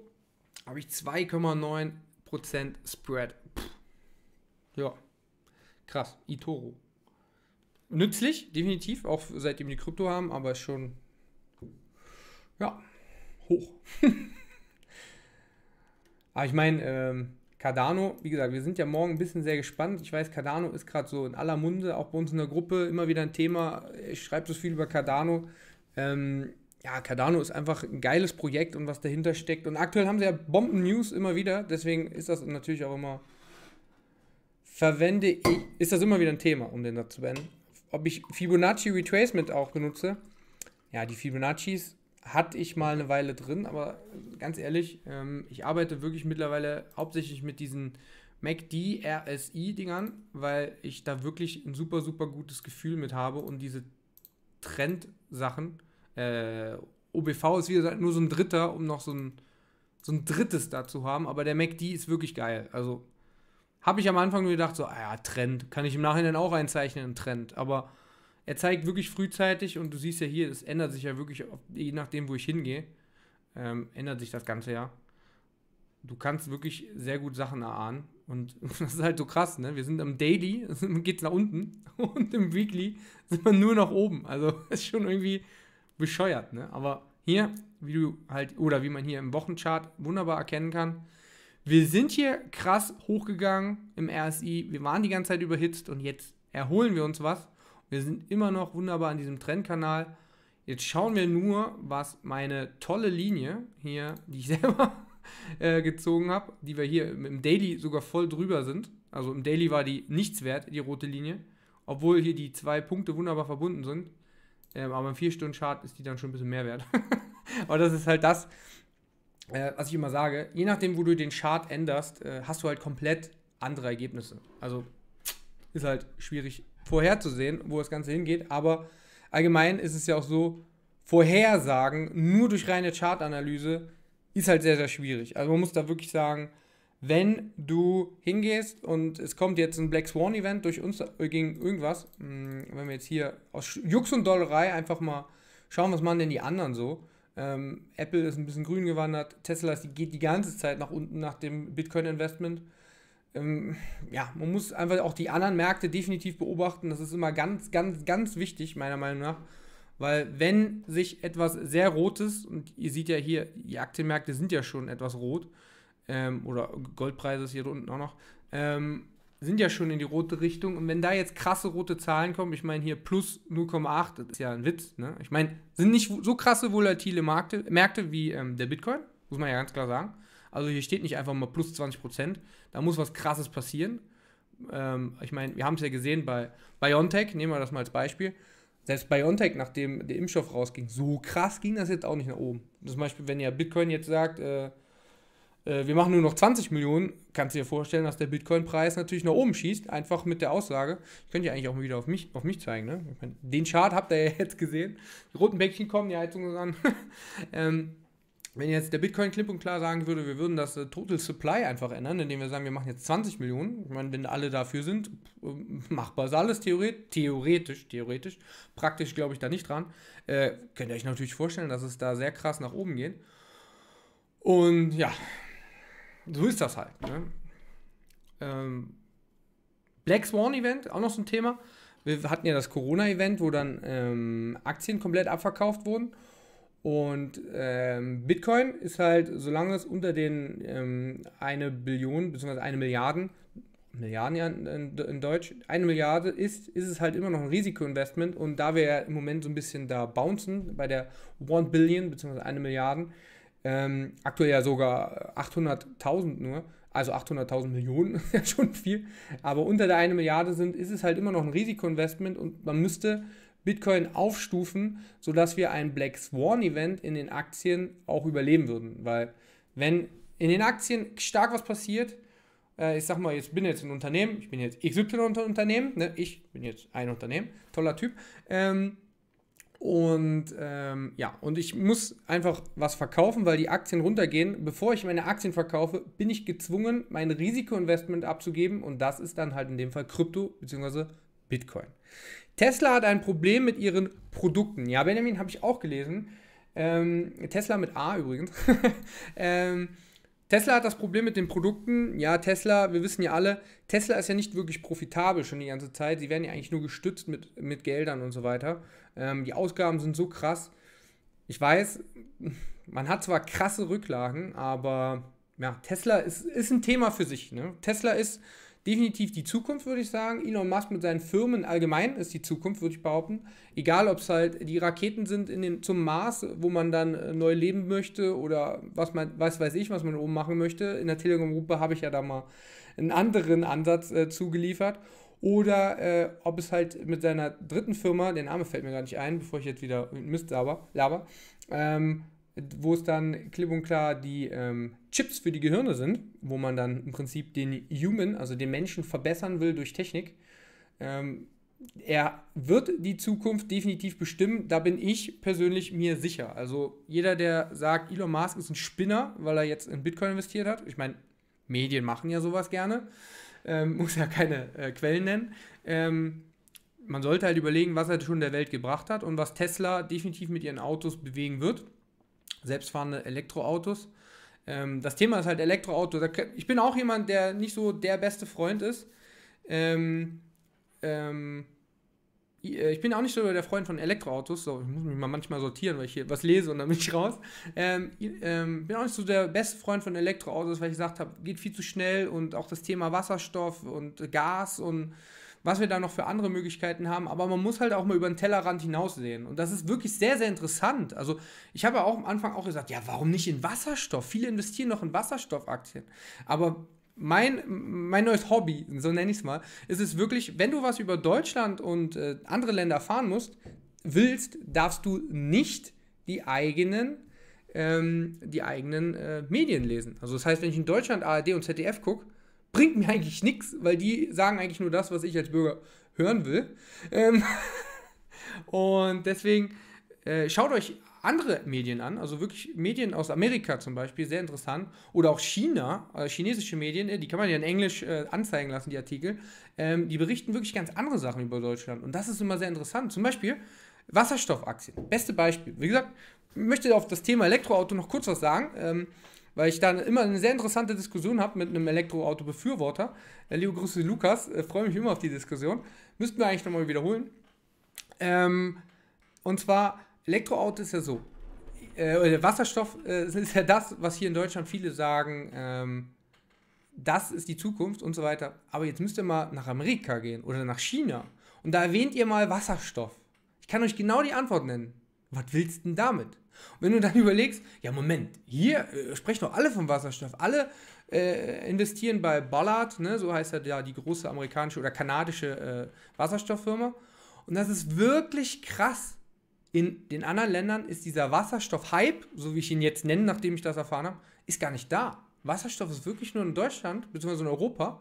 habe ich 2,9% Spread ja. Krass. Itoro. Nützlich, definitiv, auch seitdem die Krypto haben, aber ist schon. Ja, hoch. aber ich meine, ähm, Cardano, wie gesagt, wir sind ja morgen ein bisschen sehr gespannt. Ich weiß, Cardano ist gerade so in aller Munde, auch bei uns in der Gruppe, immer wieder ein Thema. Ich schreibe so viel über Cardano. Ähm, ja, Cardano ist einfach ein geiles Projekt und was dahinter steckt. Und aktuell haben sie ja Bomben-News immer wieder, deswegen ist das natürlich auch immer verwende ich, ist das immer wieder ein Thema, um den Satz zu beenden. Ob ich Fibonacci Retracement auch benutze, ja, die Fibonaccis hatte ich mal eine Weile drin, aber ganz ehrlich, ähm, ich arbeite wirklich mittlerweile hauptsächlich mit diesen MACD RSI-Dingern, weil ich da wirklich ein super, super gutes Gefühl mit habe und diese Trendsachen, äh, OBV ist wieder nur so ein dritter, um noch so ein, so ein drittes dazu haben, aber der MACD ist wirklich geil. Also habe ich am Anfang nur gedacht, so, ah ja, Trend. Kann ich im Nachhinein auch einzeichnen, ein Trend. Aber er zeigt wirklich frühzeitig und du siehst ja hier, es ändert sich ja wirklich, je nachdem, wo ich hingehe, ähm, ändert sich das Ganze ja. Du kannst wirklich sehr gut Sachen erahnen. Und das ist halt so krass, ne? Wir sind am Daily, geht's nach unten und im Weekly sind wir nur nach oben. Also ist schon irgendwie bescheuert, ne? Aber hier, wie du halt, oder wie man hier im Wochenchart wunderbar erkennen kann, wir sind hier krass hochgegangen im RSI. Wir waren die ganze Zeit überhitzt und jetzt erholen wir uns was. Wir sind immer noch wunderbar an diesem Trendkanal. Jetzt schauen wir nur, was meine tolle Linie hier, die ich selber äh, gezogen habe, die wir hier im Daily sogar voll drüber sind. Also im Daily war die nichts wert, die rote Linie. Obwohl hier die zwei Punkte wunderbar verbunden sind. Ähm, aber im 4-Stunden-Chart ist die dann schon ein bisschen mehr wert. aber das ist halt das, äh, was ich immer sage, je nachdem, wo du den Chart änderst, äh, hast du halt komplett andere Ergebnisse. Also ist halt schwierig vorherzusehen, wo das Ganze hingeht, aber allgemein ist es ja auch so, Vorhersagen nur durch reine Chartanalyse ist halt sehr, sehr schwierig. Also man muss da wirklich sagen, wenn du hingehst und es kommt jetzt ein Black Swan Event durch uns äh, gegen irgendwas, mm, wenn wir jetzt hier aus Jux und Dollerei einfach mal schauen, was machen denn die anderen so, ähm, Apple ist ein bisschen grün gewandert, Tesla geht die ganze Zeit nach unten nach dem Bitcoin-Investment. Ähm, ja, man muss einfach auch die anderen Märkte definitiv beobachten. Das ist immer ganz, ganz, ganz wichtig, meiner Meinung nach. Weil wenn sich etwas sehr Rotes, und ihr seht ja hier, die Aktienmärkte sind ja schon etwas rot, ähm, oder Goldpreise ist hier unten auch noch, ähm, sind ja schon in die rote Richtung. Und wenn da jetzt krasse rote Zahlen kommen, ich meine hier plus 0,8, das ist ja ein Witz. Ne? Ich meine, sind nicht so krasse volatile Märkte, Märkte wie ähm, der Bitcoin, muss man ja ganz klar sagen. Also hier steht nicht einfach mal plus 20 Prozent. Da muss was Krasses passieren. Ähm, ich meine, wir haben es ja gesehen bei BioNTech, nehmen wir das mal als Beispiel. Selbst BioNTech, nachdem der Impfstoff rausging, so krass ging das jetzt auch nicht nach oben. Zum Beispiel, wenn ja Bitcoin jetzt sagt, äh, äh, wir machen nur noch 20 Millionen, kannst du dir vorstellen, dass der Bitcoin-Preis natürlich nach oben schießt, einfach mit der Aussage, könnt ihr eigentlich auch mal wieder auf mich, auf mich zeigen, ne? den Chart habt ihr ja jetzt gesehen, die roten Bäckchen kommen, die Heizung ist an. ähm, wenn jetzt der Bitcoin klipp und klar sagen würde, wir würden das äh, Total Supply einfach ändern, indem wir sagen, wir machen jetzt 20 Millionen, ich meine, wenn alle dafür sind, ähm, machbar ist alles theoretisch, theoretisch, theoretisch, praktisch glaube ich da nicht dran, äh, könnt ihr euch natürlich vorstellen, dass es da sehr krass nach oben geht. Und ja, so ist das halt. Ne? Ähm, Black Swan Event, auch noch so ein Thema. Wir hatten ja das Corona-Event, wo dann ähm, Aktien komplett abverkauft wurden. Und ähm, Bitcoin ist halt, solange es unter den ähm, eine Billion bzw. eine Milliarden, Milliarden ja in, in, Deutsch, eine Milliarde ist, ist es halt immer noch ein Risikoinvestment. Und da wir ja im Moment so ein bisschen da bouncen bei der One Billion bzw. eine Milliarden, ähm, aktuell ja sogar 800.000 äh, nur, also 800.000 Millionen ja schon viel, aber unter der 1 Milliarde sind, ist es halt immer noch ein Risikoinvestment und man müsste Bitcoin aufstufen, sodass wir ein Black Swan Event in den Aktien auch überleben würden, weil wenn in den Aktien stark was passiert, äh, ich sag mal, jetzt bin jetzt ein Unternehmen, ich bin jetzt XY Unternehmen, ne? ich bin jetzt ein Unternehmen, toller Typ, ähm, und ähm, ja, und ich muss einfach was verkaufen, weil die Aktien runtergehen. Bevor ich meine Aktien verkaufe, bin ich gezwungen, mein Risikoinvestment abzugeben. Und das ist dann halt in dem Fall Krypto bzw. Bitcoin. Tesla hat ein Problem mit ihren Produkten. Ja, Benjamin habe ich auch gelesen. Ähm, Tesla mit A übrigens. ähm, Tesla hat das Problem mit den Produkten. Ja, Tesla, wir wissen ja alle, Tesla ist ja nicht wirklich profitabel schon die ganze Zeit. Sie werden ja eigentlich nur gestützt mit, mit Geldern und so weiter. Ähm, die Ausgaben sind so krass. Ich weiß, man hat zwar krasse Rücklagen, aber ja, Tesla ist, ist ein Thema für sich. Ne? Tesla ist definitiv die Zukunft, würde ich sagen. Elon Musk mit seinen Firmen allgemein ist die Zukunft, würde ich behaupten. Egal, ob es halt die Raketen sind in den, zum Mars, wo man dann äh, neu leben möchte oder was man, was weiß ich, was man oben machen möchte. In der Telegram-Gruppe habe ich ja da mal einen anderen Ansatz äh, zugeliefert. Oder äh, ob es halt mit seiner dritten Firma, der Name fällt mir gar nicht ein, bevor ich jetzt wieder Mist laber, laber ähm, wo es dann klipp und klar die ähm, Chips für die Gehirne sind, wo man dann im Prinzip den Human, also den Menschen verbessern will durch Technik. Ähm, er wird die Zukunft definitiv bestimmen, da bin ich persönlich mir sicher. Also jeder, der sagt, Elon Musk ist ein Spinner, weil er jetzt in Bitcoin investiert hat, ich meine, Medien machen ja sowas gerne, ähm, muss ja keine äh, Quellen nennen. Ähm, man sollte halt überlegen, was er schon der Welt gebracht hat und was Tesla definitiv mit ihren Autos bewegen wird. Selbstfahrende Elektroautos. Ähm, das Thema ist halt Elektroauto. Ich bin auch jemand, der nicht so der beste Freund ist. Ähm, ähm, äh, ich bin auch nicht so der Freund von Elektroautos, so, ich muss mich mal manchmal sortieren, weil ich hier was lese und dann bin ich raus. Ähm, ähm, bin auch nicht so der beste Freund von Elektroautos, weil ich gesagt habe, geht viel zu schnell und auch das Thema Wasserstoff und Gas und was wir da noch für andere Möglichkeiten haben, aber man muss halt auch mal über den Tellerrand hinaussehen. Und das ist wirklich sehr, sehr interessant. Also, ich habe ja auch am Anfang auch gesagt, ja, warum nicht in Wasserstoff? Viele investieren noch in Wasserstoffaktien. Aber mein, mein neues Hobby, so nenne ich es mal, ist es wirklich, wenn du was über Deutschland und äh, andere Länder erfahren musst, willst, darfst du nicht die eigenen, ähm, die eigenen äh, Medien lesen. Also das heißt, wenn ich in Deutschland ARD und ZDF gucke, bringt mir eigentlich nichts, weil die sagen eigentlich nur das, was ich als Bürger hören will. Ähm und deswegen äh, schaut euch andere Medien an, also wirklich Medien aus Amerika zum Beispiel, sehr interessant, oder auch China, also chinesische Medien, äh, die kann man ja in Englisch äh, anzeigen lassen, die Artikel, ähm, die berichten wirklich ganz andere Sachen über Deutschland und das ist immer sehr interessant. Zum Beispiel Wasserstoffaktien, beste Beispiel. Wie gesagt, ich möchte auf das Thema Elektroauto noch kurz was sagen. Ähm, weil ich da immer eine sehr interessante Diskussion habe mit einem Elektroauto-Befürworter. Äh, Leo Grüße Lukas, äh, freue mich immer auf die Diskussion. Müssten wir eigentlich nochmal wiederholen. Ähm, und zwar Elektroauto ist ja so. Äh, Wasserstoff äh, ist ja das, was hier in Deutschland viele sagen, ähm, das ist die Zukunft und so weiter. Aber jetzt müsst ihr mal nach Amerika gehen oder nach China. Und da erwähnt ihr mal Wasserstoff. Ich kann euch genau die Antwort nennen. Was willst du denn damit? Und wenn du dann überlegst, ja Moment, hier äh, sprechen doch alle von Wasserstoff. Alle äh, investieren bei Ballard, ne, so heißt ja da die große amerikanische oder kanadische äh, Wasserstofffirma. Und das ist wirklich krass, in den anderen Ländern ist dieser Wasserstoff-Hype, so wie ich ihn jetzt nenne, nachdem ich das erfahren habe, ist gar nicht da. Wasserstoff ist wirklich nur in Deutschland, beziehungsweise in Europa,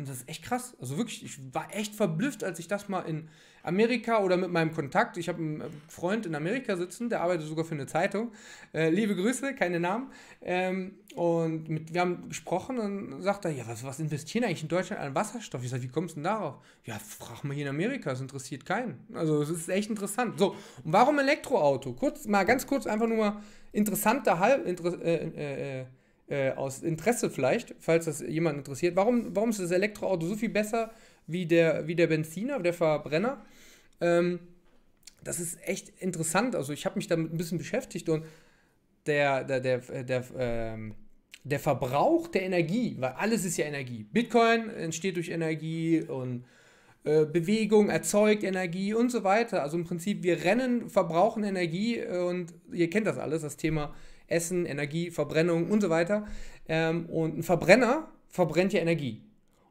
und das ist echt krass. Also wirklich, ich war echt verblüfft, als ich das mal in Amerika oder mit meinem Kontakt, ich habe einen Freund in Amerika sitzen, der arbeitet sogar für eine Zeitung. Äh, liebe Grüße, keine Namen. Ähm, und mit, wir haben gesprochen und sagt er, ja, was, was investieren eigentlich in Deutschland an Wasserstoff? Ich sage, wie kommst du denn darauf? Ja, frag mal hier in Amerika, es interessiert keinen. Also es ist echt interessant. So, und warum Elektroauto? Kurz, mal ganz kurz einfach nur mal interessante Halb... Inter äh, äh, äh äh, aus Interesse vielleicht, falls das jemand interessiert, warum, warum ist das Elektroauto so viel besser wie der, wie der Benziner, der Verbrenner? Ähm, das ist echt interessant. Also ich habe mich damit ein bisschen beschäftigt und der, der, der, der, ähm, der Verbrauch der Energie, weil alles ist ja Energie. Bitcoin entsteht durch Energie und äh, Bewegung erzeugt Energie und so weiter. Also im Prinzip, wir rennen, verbrauchen Energie und ihr kennt das alles, das Thema Essen, Energie, Verbrennung und so weiter. Ähm, und ein Verbrenner verbrennt ja Energie.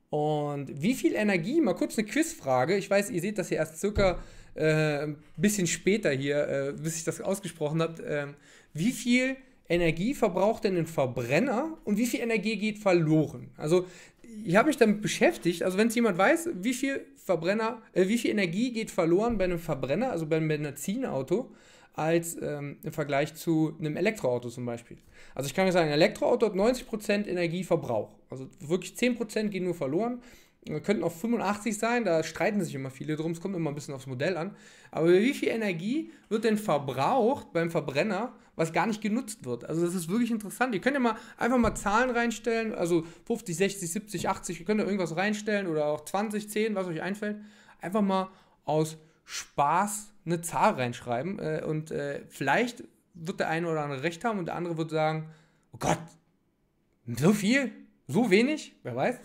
Und wie viel Energie, mal kurz eine Quizfrage, ich weiß, ihr seht das hier erst circa äh, ein bisschen später hier, äh, bis ich das ausgesprochen habe, äh, wie viel Energie verbraucht denn ein Verbrenner und wie viel Energie geht verloren? Also ich habe mich damit beschäftigt, also wenn es jemand weiß, wie viel Verbrenner, äh, wie viel Energie geht verloren bei einem Verbrenner, also bei einem Benzinerauto, als ähm, im Vergleich zu einem Elektroauto zum Beispiel. Also ich kann ja sagen, ein Elektroauto hat 90% Energieverbrauch. Also wirklich 10% gehen nur verloren. Wir könnten auch 85 sein, da streiten sich immer viele drum, es kommt immer ein bisschen aufs Modell an. Aber wie viel Energie wird denn verbraucht beim Verbrenner, was gar nicht genutzt wird? Also das ist wirklich interessant. Ihr könnt ja mal einfach mal Zahlen reinstellen, also 50, 60, 70, 80, ihr könnt da irgendwas reinstellen oder auch 20, 10, was euch einfällt. Einfach mal aus Spaß eine Zahl reinschreiben äh, und äh, vielleicht wird der eine oder andere recht haben und der andere wird sagen, oh Gott, so viel, so wenig, wer weiß.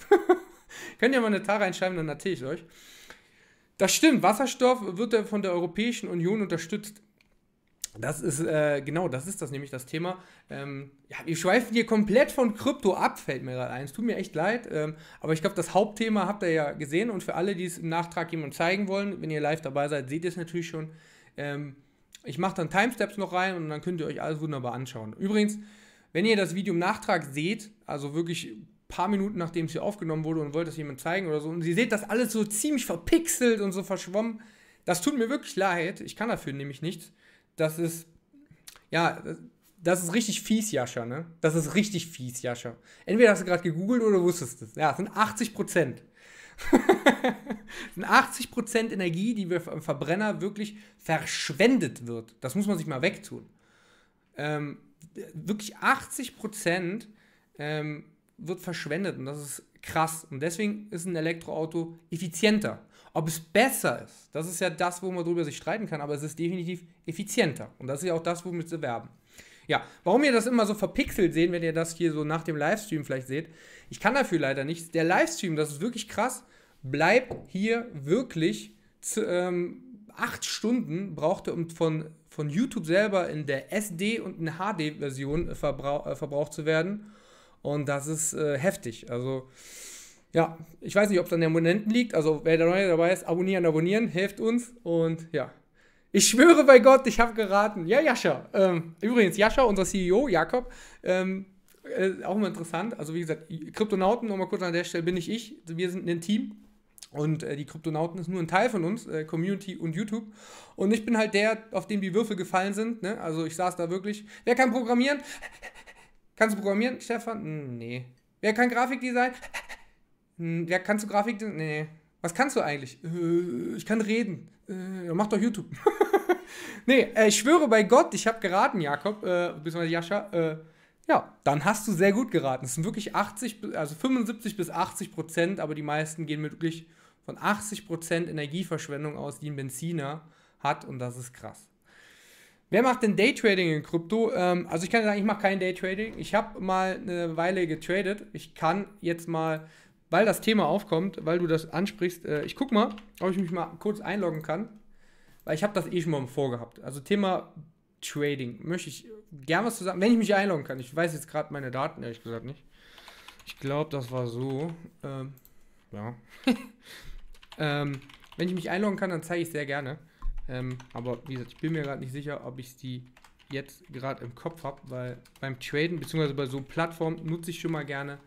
Könnt ihr mal eine Zahl reinschreiben, dann erzähle ich euch. Das stimmt, Wasserstoff wird von der Europäischen Union unterstützt. Das ist, äh, genau, das ist das nämlich das Thema. Ähm, ja, wir schweifen hier komplett von Krypto ab, fällt mir gerade ein. Es tut mir echt leid, ähm, aber ich glaube, das Hauptthema habt ihr ja gesehen und für alle, die es im Nachtrag jemand zeigen wollen, wenn ihr live dabei seid, seht ihr es natürlich schon. Ähm, ich mache dann Timesteps noch rein und dann könnt ihr euch alles wunderbar anschauen. Übrigens, wenn ihr das Video im Nachtrag seht, also wirklich ein paar Minuten nachdem es hier aufgenommen wurde und wollt es jemand zeigen oder so, und ihr seht das alles so ziemlich verpixelt und so verschwommen, das tut mir wirklich leid. Ich kann dafür nämlich nichts das ist, ja, das ist richtig fies, Jascha, ne? Das ist richtig fies, Jascha. Entweder hast du gerade gegoogelt oder wusstest es. Ja, es sind 80 Prozent. sind 80 Prozent Energie, die wir im Verbrenner wirklich verschwendet wird. Das muss man sich mal wegtun. Ähm, wirklich 80 Prozent ähm, wird verschwendet und das ist krass. Und deswegen ist ein Elektroauto effizienter. Ob es besser ist, das ist ja das, wo man drüber sich streiten kann, aber es ist definitiv effizienter. Und das ist ja auch das, womit sie werben. Ja, warum ihr das immer so verpixelt sehen, wenn ihr das hier so nach dem Livestream vielleicht seht, ich kann dafür leider nichts. Der Livestream, das ist wirklich krass, bleibt hier wirklich zu, ähm, acht Stunden brauchte um von, von YouTube selber in der SD und in HD-Version äh, verbrauch, äh, verbraucht zu werden. Und das ist äh, heftig. Also ja, ich weiß nicht, ob es an den Abonnenten liegt. Also wer da neu dabei ist, abonnieren, abonnieren, helft uns. Und ja, ich schwöre bei Gott, ich habe geraten. Ja, Jascha. Ähm, übrigens, Jascha, unser CEO, Jakob, ähm, äh, auch immer interessant. Also wie gesagt, Kryptonauten, nochmal kurz an der Stelle, bin ich ich. Wir sind ein Team. Und äh, die Kryptonauten ist nur ein Teil von uns, äh, Community und YouTube. Und ich bin halt der, auf dem die Würfel gefallen sind. Ne? Also ich saß da wirklich. Wer kann programmieren? Kannst du programmieren, Stefan? Hm, nee. Wer kann Grafikdesign? Hm, ja, kannst du Grafik? Nee. Was kannst du eigentlich? Äh, ich kann reden. Äh, mach doch YouTube. nee, äh, ich schwöre bei Gott, ich habe geraten, Jakob, äh, beziehungsweise Jascha. Äh, ja, dann hast du sehr gut geraten. Es sind wirklich 80, also 75 bis 80 Prozent, aber die meisten gehen wirklich von 80 Prozent Energieverschwendung aus, die ein Benziner hat und das ist krass. Wer macht denn Daytrading in Krypto? Ähm, also ich kann sagen, ich mache kein Daytrading. Ich habe mal eine Weile getradet. Ich kann jetzt mal weil das Thema aufkommt, weil du das ansprichst, äh, ich guck mal, ob ich mich mal kurz einloggen kann, weil ich habe das eh schon mal vorgehabt. Also Thema Trading möchte ich gerne was zu sagen, wenn ich mich einloggen kann. Ich weiß jetzt gerade meine Daten ehrlich gesagt nicht. Ich glaube, das war so. Ähm, ja. ähm, wenn ich mich einloggen kann, dann zeige ich sehr gerne. Ähm, aber wie gesagt, ich bin mir gerade nicht sicher, ob ich die jetzt gerade im Kopf habe, weil beim Traden bzw. bei so Plattformen nutze ich schon mal gerne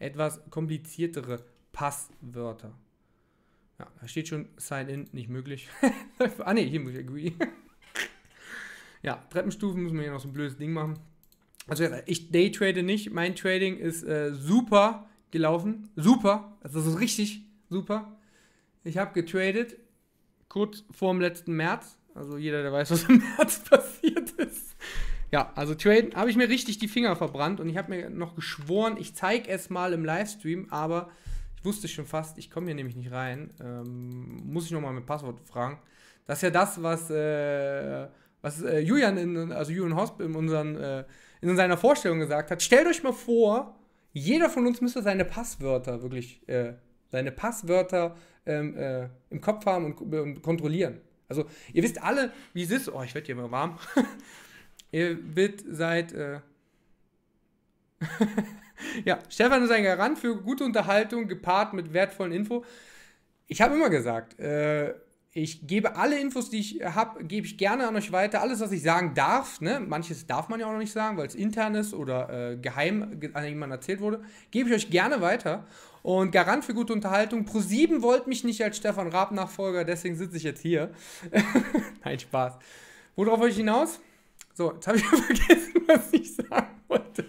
etwas kompliziertere Passwörter. Ja, da steht schon Sign-In, nicht möglich. ah ne, hier muss ich agree. ja, Treppenstufen müssen wir hier noch so ein blödes Ding machen. Also ich daytrade nicht, mein Trading ist äh, super gelaufen. Super, also so richtig super. Ich habe getradet kurz vorm letzten März. Also jeder, der weiß, was im März passiert ja, also Trade habe ich mir richtig die Finger verbrannt und ich habe mir noch geschworen, ich zeige es mal im Livestream, aber ich wusste schon fast, ich komme hier nämlich nicht rein. Ähm, muss ich nochmal mit Passwort fragen. Das ist ja das, was, äh, was äh, Julian, in, also Julian Hosp in, unseren, äh, in seiner Vorstellung gesagt hat. Stellt euch mal vor, jeder von uns müsste seine Passwörter wirklich, äh, seine Passwörter ähm, äh, im Kopf haben und, und kontrollieren. Also, ihr wisst alle, wie es ist. Oh, ich werde hier mal warm. Ihr wird seit. Äh ja, Stefan ist ein Garant für gute Unterhaltung, gepaart mit wertvollen Info. Ich habe immer gesagt, äh, ich gebe alle Infos, die ich habe, gebe ich gerne an euch weiter. Alles, was ich sagen darf, ne? manches darf man ja auch noch nicht sagen, weil es intern ist oder äh, geheim an jemanden erzählt wurde, gebe ich euch gerne weiter. Und Garant für gute Unterhaltung. Pro7 wollte mich nicht als Stefan Raab-Nachfolger, deswegen sitze ich jetzt hier. Nein, Spaß. Worauf euch hinaus? So, jetzt habe ich vergessen, was ich sagen wollte.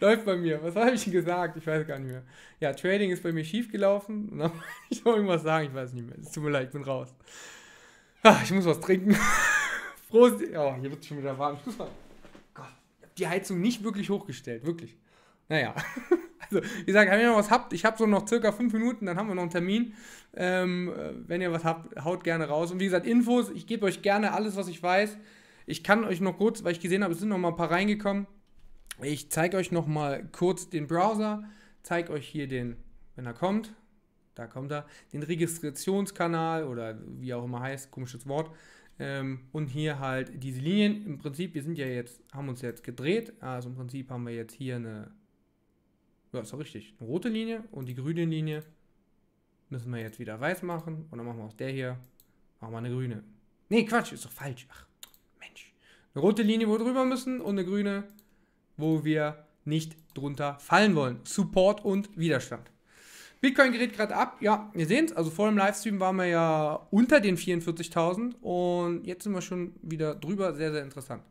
Läuft bei mir. Was habe ich gesagt? Ich weiß gar nicht mehr. Ja, Trading ist bei mir schief gelaufen. Und wollte irgendwas sagen. Ich weiß nicht mehr. Es tut mir leid, ich bin raus. Ach, ich muss was trinken. Prost. Oh, hier wird es schon wieder warm. Ich mal. Gott, ich habe die Heizung nicht wirklich hochgestellt. Wirklich. Naja. Also, wie gesagt, wenn ihr noch was habt, ich habe so noch circa fünf Minuten, dann haben wir noch einen Termin. Ähm, äh, wenn ihr was habt, haut gerne raus. Und wie gesagt, Infos, ich gebe euch gerne alles, was ich weiß. Ich kann euch noch kurz, weil ich gesehen habe, es sind noch mal ein paar reingekommen. Ich zeige euch noch mal kurz den Browser, zeige euch hier den, wenn er kommt, da kommt er, den Registrationskanal oder wie auch immer heißt, komisches Wort. Ähm, und hier halt diese Linien. Im Prinzip, wir sind ja jetzt, haben uns jetzt gedreht. Also im Prinzip haben wir jetzt hier eine, ja, ist doch richtig, eine rote Linie und die grüne Linie müssen wir jetzt wieder weiß machen. Und dann machen wir aus der hier, machen wir eine grüne. Nee, Quatsch, ist doch falsch. Ach, eine rote Linie, wo wir drüber müssen und eine grüne, wo wir nicht drunter fallen wollen. Support und Widerstand. Bitcoin gerät gerade ab. Ja, ihr seht es. Also vor dem Livestream waren wir ja unter den 44.000 und jetzt sind wir schon wieder drüber. Sehr, sehr interessant.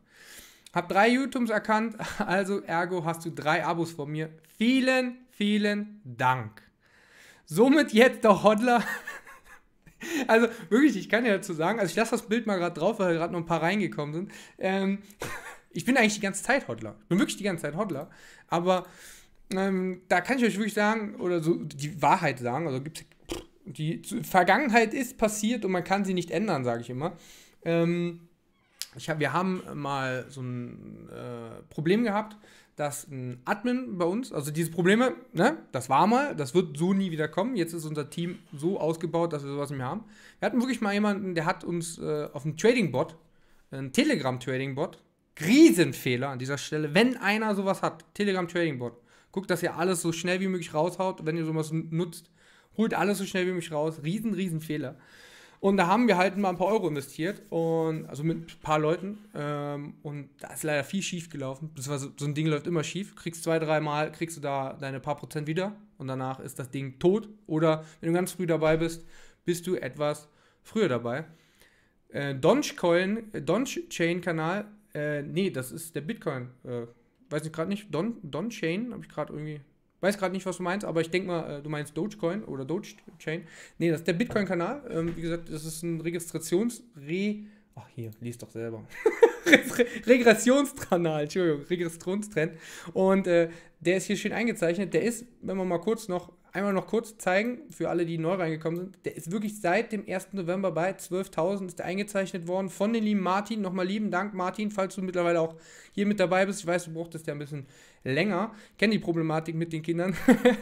Hab drei YouTubes erkannt, also ergo hast du drei Abos von mir. Vielen, vielen Dank. Somit jetzt der Hodler Also wirklich, ich kann ja dazu sagen, also ich lasse das Bild mal gerade drauf, weil gerade noch ein paar reingekommen sind. Ähm, ich bin eigentlich die ganze Zeit Hodler. Ich bin wirklich die ganze Zeit Hodler. Aber ähm, da kann ich euch wirklich sagen, oder so die Wahrheit sagen, also gibt's, die Vergangenheit ist passiert und man kann sie nicht ändern, sage ich immer. Ähm, ich hab, wir haben mal so ein äh, Problem gehabt dass ein Admin bei uns, also diese Probleme, ne, das war mal, das wird so nie wieder kommen. Jetzt ist unser Team so ausgebaut, dass wir sowas nicht mehr haben. Wir hatten wirklich mal jemanden, der hat uns äh, auf einem Trading-Bot, einen Telegram-Trading-Bot, Riesenfehler an dieser Stelle, wenn einer sowas hat, Telegram-Trading-Bot. Guckt, dass ihr alles so schnell wie möglich raushaut, wenn ihr sowas nutzt. Holt alles so schnell wie möglich raus. Riesen, riesen Fehler. Und da haben wir halt mal ein paar Euro investiert und also mit ein paar Leuten. Ähm, und da ist leider viel schief gelaufen. so ein Ding läuft immer schief. Kriegst zwei, dreimal, kriegst du da deine paar Prozent wieder und danach ist das Ding tot. Oder wenn du ganz früh dabei bist, bist du etwas früher dabei. Äh, Donchcoin, äh, Donch-Chain-Kanal, äh, nee, das ist der Bitcoin. Äh, weiß ich gerade nicht, Don, Don Chain, habe ich gerade irgendwie Weiß gerade nicht, was du meinst, aber ich denke mal, äh, du meinst Dogecoin oder Dogechain. Nee, das ist der Bitcoin-Kanal. Ähm, wie gesagt, das ist ein Registrationsre. Ach, hier, liest doch selber. Regressionskanal, Entschuldigung, Regressionstrend. Und äh, der ist hier schön eingezeichnet. Der ist, wenn man mal kurz noch einmal noch kurz zeigen, für alle, die neu reingekommen sind. Der ist wirklich seit dem 1. November bei 12.000 ist der eingezeichnet worden von den lieben Martin. Nochmal lieben Dank, Martin, falls du mittlerweile auch hier mit dabei bist. Ich weiß, du brauchtest ja ein bisschen länger. Ich kenne die Problematik mit den Kindern.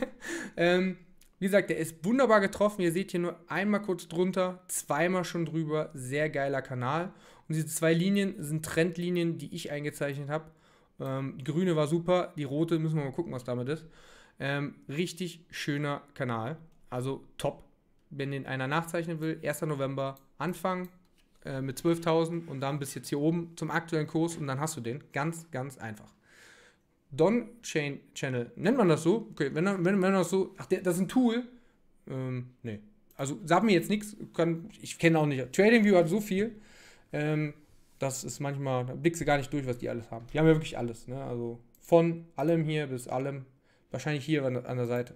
ähm, wie gesagt, der ist wunderbar getroffen. Ihr seht hier nur einmal kurz drunter, zweimal schon drüber. Sehr geiler Kanal. Und diese zwei Linien sind Trendlinien, die ich eingezeichnet habe. Ähm, die grüne war super, die rote müssen wir mal gucken, was damit ist. Ähm, richtig schöner Kanal. Also top. Wenn den einer nachzeichnen will, 1. November anfangen äh, mit 12.000 und dann bis jetzt hier oben zum aktuellen Kurs und dann hast du den. Ganz, ganz einfach. Don Chain Channel, nennt man das so? Okay, wenn, wenn, wenn man das so, ach, der, das ist ein Tool. Ähm, nee. Also sag mir jetzt nichts, ich kenne auch nicht. TradingView hat so viel. Ähm, das ist manchmal, da blickst du gar nicht durch, was die alles haben. Die haben ja wirklich alles. Ne? Also von allem hier bis allem Wahrscheinlich hier an, der Seite.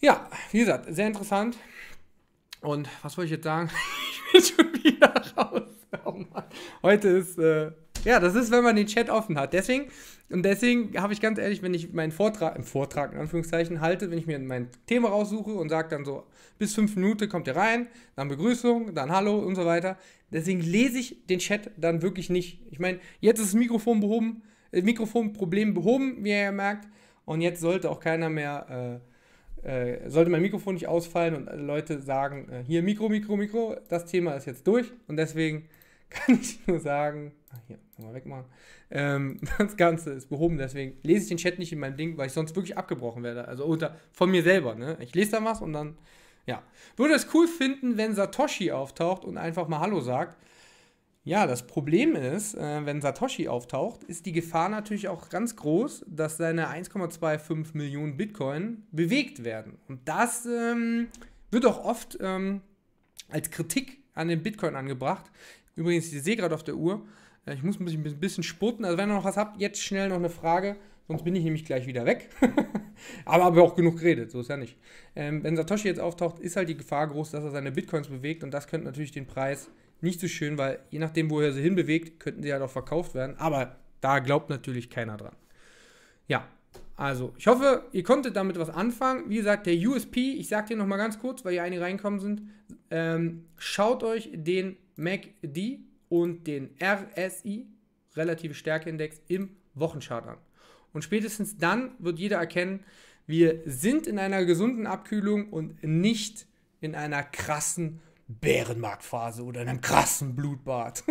Ja, wie gesagt, sehr interessant. Und was wollte ich jetzt sagen? ich bin schon wieder raus. Oh Mann. Heute ist, äh, ja, das ist, wenn man den Chat offen hat. Deswegen, und deswegen habe ich ganz ehrlich, wenn ich meinen Vortrag, im Vortrag in Anführungszeichen, halte, wenn ich mir mein Thema raussuche und sage dann so, bis fünf Minuten kommt ihr rein, dann Begrüßung, dann Hallo und so weiter. Deswegen lese ich den Chat dann wirklich nicht. Ich meine, jetzt ist das Mikrofon behoben, äh, Mikrofonproblem behoben, wie ihr ja merkt. Und jetzt sollte auch keiner mehr, äh, äh, sollte mein Mikrofon nicht ausfallen und Leute sagen, äh, hier Mikro, Mikro, Mikro, das Thema ist jetzt durch. Und deswegen kann ich nur sagen, ah, hier, mal wegmachen, ähm, das Ganze ist behoben. Deswegen lese ich den Chat nicht in meinem Ding, weil ich sonst wirklich abgebrochen werde. Also unter, von mir selber. Ne? Ich lese da was und dann, ja. Würde es cool finden, wenn Satoshi auftaucht und einfach mal Hallo sagt. Ja, das Problem ist, äh, wenn Satoshi auftaucht, ist die Gefahr natürlich auch ganz groß, dass seine 1,25 Millionen Bitcoin bewegt werden. Und das ähm, wird auch oft ähm, als Kritik an den Bitcoin angebracht. Übrigens, ich sehe gerade auf der Uhr, äh, ich muss mich ein bisschen spurten. Also wenn ihr noch was habt, jetzt schnell noch eine Frage, sonst bin ich nämlich gleich wieder weg. Aber habe auch genug geredet, so ist ja nicht. Ähm, wenn Satoshi jetzt auftaucht, ist halt die Gefahr groß, dass er seine Bitcoins bewegt und das könnte natürlich den Preis nicht so schön, weil je nachdem, wo er sie hinbewegt, könnten sie halt auch verkauft werden. Aber da glaubt natürlich keiner dran. Ja, also ich hoffe, ihr konntet damit was anfangen. Wie gesagt, der USP, ich sag dir nochmal ganz kurz, weil hier einige reinkommen sind, ähm, schaut euch den MACD und den RSI, relative Stärkeindex, im Wochenchart an. Und spätestens dann wird jeder erkennen, wir sind in einer gesunden Abkühlung und nicht in einer krassen Bärenmarktphase oder in einem krassen Blutbad.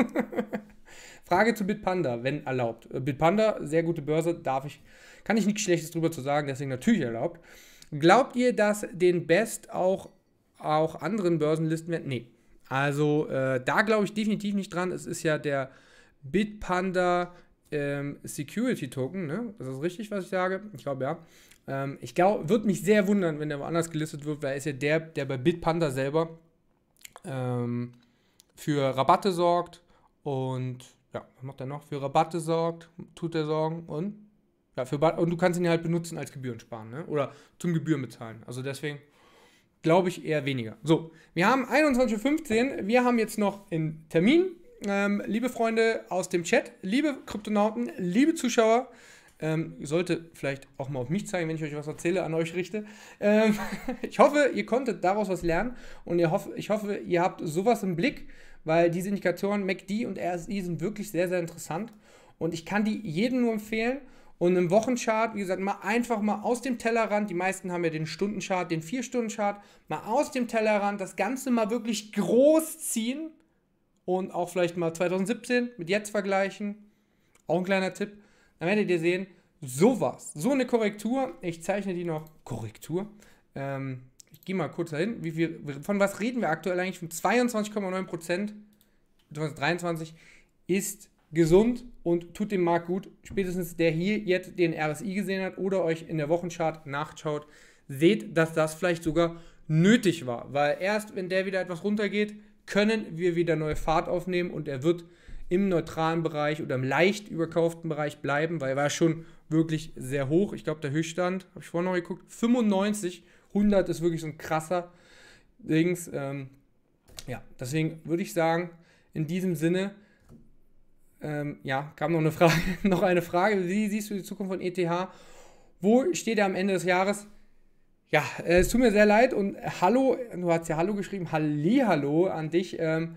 Frage zu Bitpanda, wenn erlaubt. Äh, Bitpanda, sehr gute Börse, darf ich, kann ich nichts Schlechtes drüber zu sagen, deswegen natürlich erlaubt. Glaubt ihr, dass den Best auch, auch anderen Börsenlisten werden? Nee. Also äh, da glaube ich definitiv nicht dran. Es ist ja der Bitpanda ähm, Security Token, ne? Ist das richtig, was ich sage? Ich glaube ja. Ähm, ich glaube, würde mich sehr wundern, wenn der woanders gelistet wird, weil er ist ja der, der bei Bitpanda selber ähm, für Rabatte sorgt und ja, was macht er noch? Für Rabatte sorgt, tut er Sorgen und ja, für und du kannst ihn halt benutzen als Gebühren sparen, ne? Oder zum Gebühren bezahlen. Also deswegen glaube ich eher weniger. So, wir haben 21.15 Uhr, wir haben jetzt noch einen Termin. Ähm, liebe Freunde aus dem Chat, liebe Kryptonauten, liebe Zuschauer, ähm, sollte vielleicht auch mal auf mich zeigen, wenn ich euch was erzähle, an euch richte. Ähm, ich hoffe, ihr konntet daraus was lernen und ihr hoff, ich hoffe, ihr habt sowas im Blick, weil diese Indikatoren MACD und RSI sind wirklich sehr, sehr interessant und ich kann die jedem nur empfehlen. Und im Wochenchart, wie gesagt, mal einfach mal aus dem Tellerrand, die meisten haben ja den Stundenchart, den Vier-Stunden-Chart, mal aus dem Tellerrand das Ganze mal wirklich groß ziehen und auch vielleicht mal 2017 mit jetzt vergleichen. Auch ein kleiner Tipp dann werdet ihr sehen, sowas, so eine Korrektur, ich zeichne die noch, Korrektur, ähm, ich gehe mal kurz dahin, wie viel, von was reden wir aktuell eigentlich? Von 22,9 Prozent, 23 ist gesund und tut dem Markt gut. Spätestens der hier jetzt den RSI gesehen hat oder euch in der Wochenchart nachschaut, seht, dass das vielleicht sogar nötig war, weil erst wenn der wieder etwas runtergeht, können wir wieder neue Fahrt aufnehmen und er wird im neutralen Bereich oder im leicht überkauften Bereich bleiben, weil er war schon wirklich sehr hoch. Ich glaube, der Höchststand, habe ich vorhin noch geguckt, 95. 100 ist wirklich so ein krasser Dings. Ähm, ja, deswegen würde ich sagen, in diesem Sinne, ähm, ja, kam noch eine Frage, noch eine Frage. Wie siehst du die Zukunft von ETH? Wo steht er am Ende des Jahres? Ja, äh, es tut mir sehr leid und hallo, du hast ja hallo geschrieben, halli, hallo an dich. Ähm,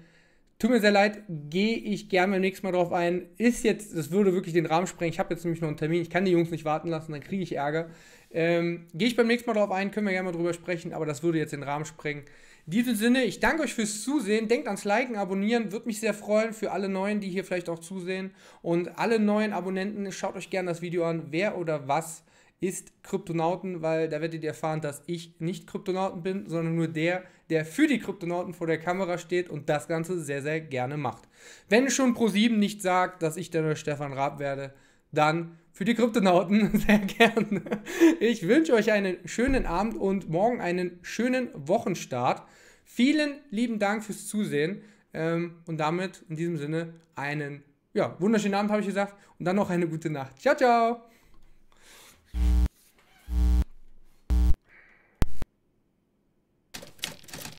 Tut mir sehr leid, gehe ich gerne beim nächsten Mal drauf ein. Ist jetzt, das würde wirklich den Rahmen sprengen. Ich habe jetzt nämlich noch einen Termin, ich kann die Jungs nicht warten lassen, dann kriege ich Ärger. Ähm, gehe ich beim nächsten Mal drauf ein, können wir gerne mal drüber sprechen, aber das würde jetzt den Rahmen sprengen. In diesem Sinne, ich danke euch fürs Zusehen. Denkt ans Liken, Abonnieren, würde mich sehr freuen für alle Neuen, die hier vielleicht auch zusehen. Und alle neuen Abonnenten, schaut euch gerne das Video an, wer oder was ist Kryptonauten, weil da werdet ihr erfahren, dass ich nicht Kryptonauten bin, sondern nur der, der für die Kryptonauten vor der Kamera steht und das Ganze sehr, sehr gerne macht. Wenn schon Pro7 nicht sagt, dass ich der neue Stefan Raab werde, dann für die Kryptonauten sehr gerne. Ich wünsche euch einen schönen Abend und morgen einen schönen Wochenstart. Vielen lieben Dank fürs Zusehen ähm, und damit in diesem Sinne einen ja, wunderschönen Abend, habe ich gesagt, und dann noch eine gute Nacht. Ciao, ciao!